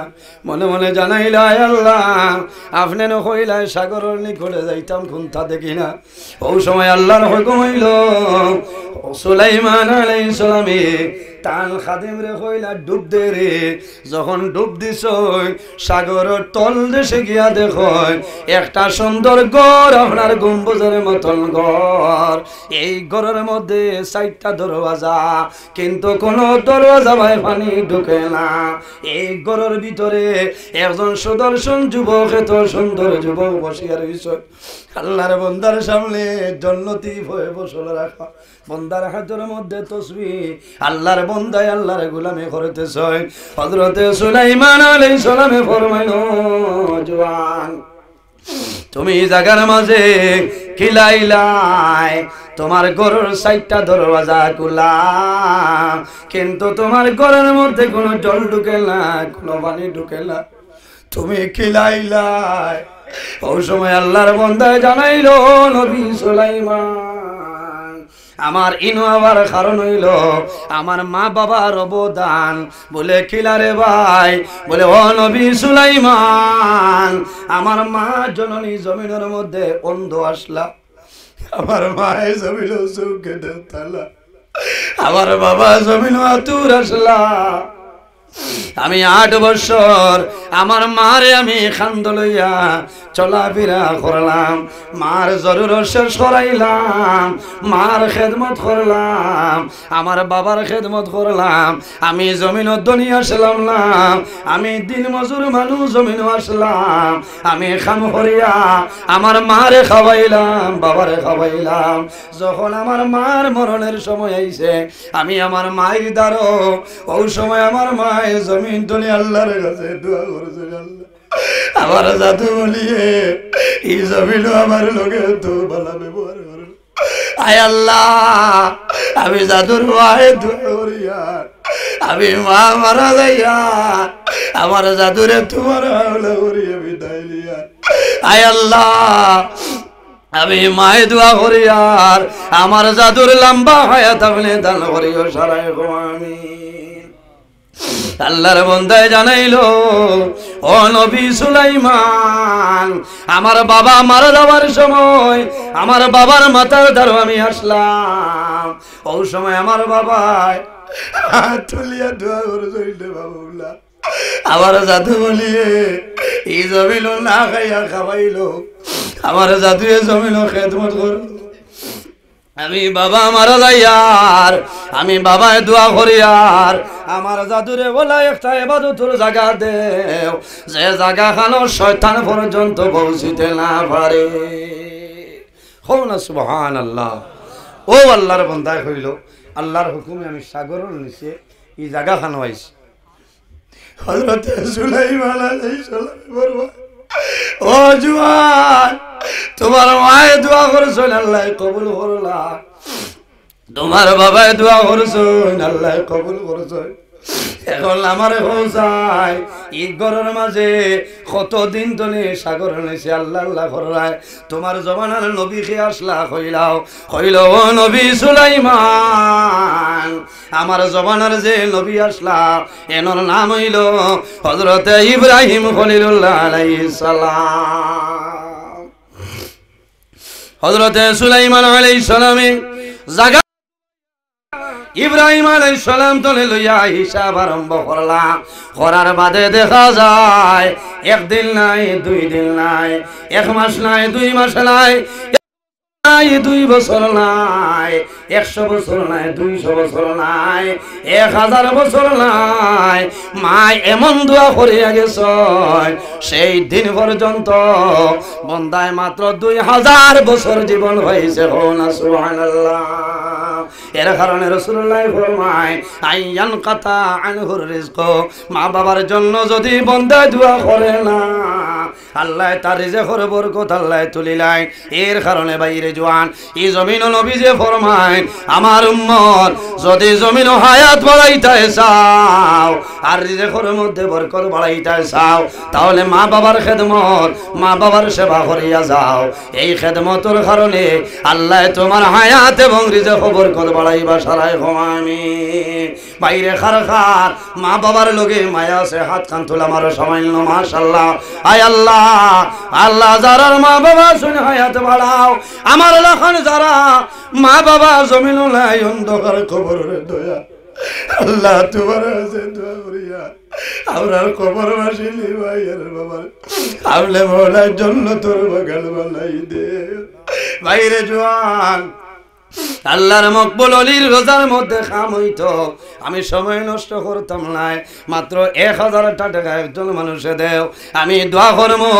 মনে মনে জানাইলাই আল্লাহ আপনি কইলাই সাগর নিকটে যাইতাম খুনতা দেখি না ও সময় আল্লাহর হুকুম হইল সুলাইমান আলাইহিস সালামে টান খাদেম রে হইলা ডুব দে রে যখন ডুব দিস সাগর তল দেশে গিয়া দেখ একটা সুন্দর গড় আপনার গম্বুজের মতন গড় এই গড়ের মধ্যে চারটা দরওয়াজা কিন্তু কোন দরওয়াজা ভাই পানি ঢুকে না এই গড়ের ভিতরে একজন সুদর্শন যুবক এত সুন্দর যুবক বসিয়া রয়েছে আল্লাহর বন্দার সামনে জন্নতি ভয়ে বসল রাখা বন্দার হাতের মধ্যে তসবি আল্লাহর বন্দায় আল্লাহর গুলামে করতে সয় হজরতে সুলাই মানালে সালামে ফরমাইল জোয়ান তুমি জাগার মাঝে খিলাইলাই তোমার গরুর সাইটটা দরওয়াজা খোলা কিন্তু তোমার ঘরের মধ্যে কোনো জল ঢুকে না কোনো পানি ঢুকে না তুমি খিলাইলায় ওই সময় আল্লাহর বন্ধায় জানাইল নবী সুলাইমান আমার ইনো আবার কারণ হইল আমার মা বাবার অবদান বলে খিলারে ভাই বলে ও নবী সুলাইমান আমার মা জননী জমিনের মধ্যে অন্ধ আসলা আমার মায়ের জমিন চোখ কেটে তালা আমার বাবা জমিন আতুর আসলা আমি আট বছর আমার মারে আমি খান্দ লইয়া চলাফেরা করলাম মার জরুর শেষ করাইলাম মার খেদমত করলাম আমার বাবার খেদমত করলাম আমি জমিন দুনিয়া আসলাম না আমি দিন মজুর মানুষ জমিন আসলাম আমি খাম হরিয়া আমার মারে খাওয়াইলাম বাবার খাওয়াইলাম যখন আমার মার মরণের সময় আইছে আমি আমার মায়ের দ্বারও ওই সময় আমার মায়ের মায়ের জমিন তলে আল্লাহর কাছে দোয়া করেছে আল্লাহ আমার জাদু বলিয়ে এই জমিনও আমার লোকে তো ভালো ব্যবহার করে আয় আল্লাহ আমি জাদুর মায়ের দোয়া করি আমি মা মারা যাইয়া আমার জাদুরে তোমার হাওলা করি আমি দাইলিয়া আয় আল্লাহ আমি মায়ে দোয়া করি আর আমার জাদুর লম্বা হয় তাহলে দান করিও সারাই আমি আল্লাহর বন্দায় জানাইলো ও নবী সুলাইমান আমার বাবা মারা যাওয়ার সময় আমার বাবার মাথার ধারো আমি আসলাম ও সময় আমার বাবায় আমার জাদু বলিয়ে এই জমিল না খাইয়া খাবাইলো আমার জাদুয়ে জমিল খেদমত করলো আমি বাবা মারা যাইয়ার আমি বাবায় দোয়া করিয়ার আমার জাদুরে বলা একটা এবাদতুর জায়গা দেও যে জায়গা খানো শয়তান পর্যন্ত পৌঁছিতে না পারে হও না সুবহান আল্লাহ ও আল্লাহর বন্ধায় হইল আল্লাহর হুকুমে আমি সাগর নিচে এই জায়গা খানো আইছি হজরতে সুলাইমান আলাইহিস বলবা ও জুয়ান তোমার মায়ে দোয়া করছেন আল্লাহ কবুল করলা তোমার বাবায় দোয়া করছেন আল্লাহ কবুল করছেন এখন আমার এখন যায় ঈদ গরের মাঝে কত দিন তুলে সাগর নেছে আল্লাহ আল্লাহ করায় তোমার জমানার নবী খেয়ে আসলা হইলাও হইল ও নবী সুলাইমান আমার জমানার যে নবী আসলা এনর নাম হইল হজরত ইব্রাহিম খলিলুল্লাহ আলাইহিস সালাম সুলাইমান আলাইহিস সালামে জাগা ইব্রাহিম আলাই সালাম তলে লইয়া হিসাব আরম্ভ করলাম করার বাদে দেখা যায় একদিন নাই দুই দিন নাই এক মাস নাই দুই মাস নাই দুই বছর নাই একশো বছর নাই দুইশো বছর নাই এক হাজার বছর নাই মা এমন দোয়া করিয়া গেছ সেই দিন পর্যন্ত বন্দায় মাত্র দুই হাজার বছর জীবন হয়েছে হোনা সুহান এর কারণে রসুল্লাহ ফরমায় আইয়ান কাতা আনহুর রিজক মা বাবার জন্য যদি বন্দায় দোয়া করে না আল্লাহ তার রিজেকর বরকত আল্লাহ তুলিলাই এর কারণে বাইরে জোয়ান এই জমিন নবী যে ফরমায় আমার উম্মত যদি জমিন হায়াত বাড়াইতে চাও আর রিজেকর মধ্যে বরকর বাড়াইতে চাও তাহলে মা বাবার খেদমত মা বাবার সেবা করিয়া যাও এই খেদমতর কারণে আল্লাহ তোমার হায়াত এবং রিজেক বরকত বাড়াইবা সারাই আমি বাইরে খার খার মা বাবার লোকে মায়া আছে হাত খান তুলা মারো সামান্য মাশাল্লাহ আয় আল্লাহ আল্লাহ যারার মা বাবা শুনে হায়াত বাড়াও আমার যারা মা বাবা জমিন নাই অন্ধকার দয়া আল্লাহ তোমার আছে কবর ভাইয়ের বাবার আমলে জন্য তোর দে বাইরে জোয়ান আল্লাহর মকবুল অলির রোজার মধ্যে খাম হইত আমি সময় নষ্ট করতাম নাই মাত্র এক হাজার টাকা একজন মানুষে দেও আমি দোয়া করবো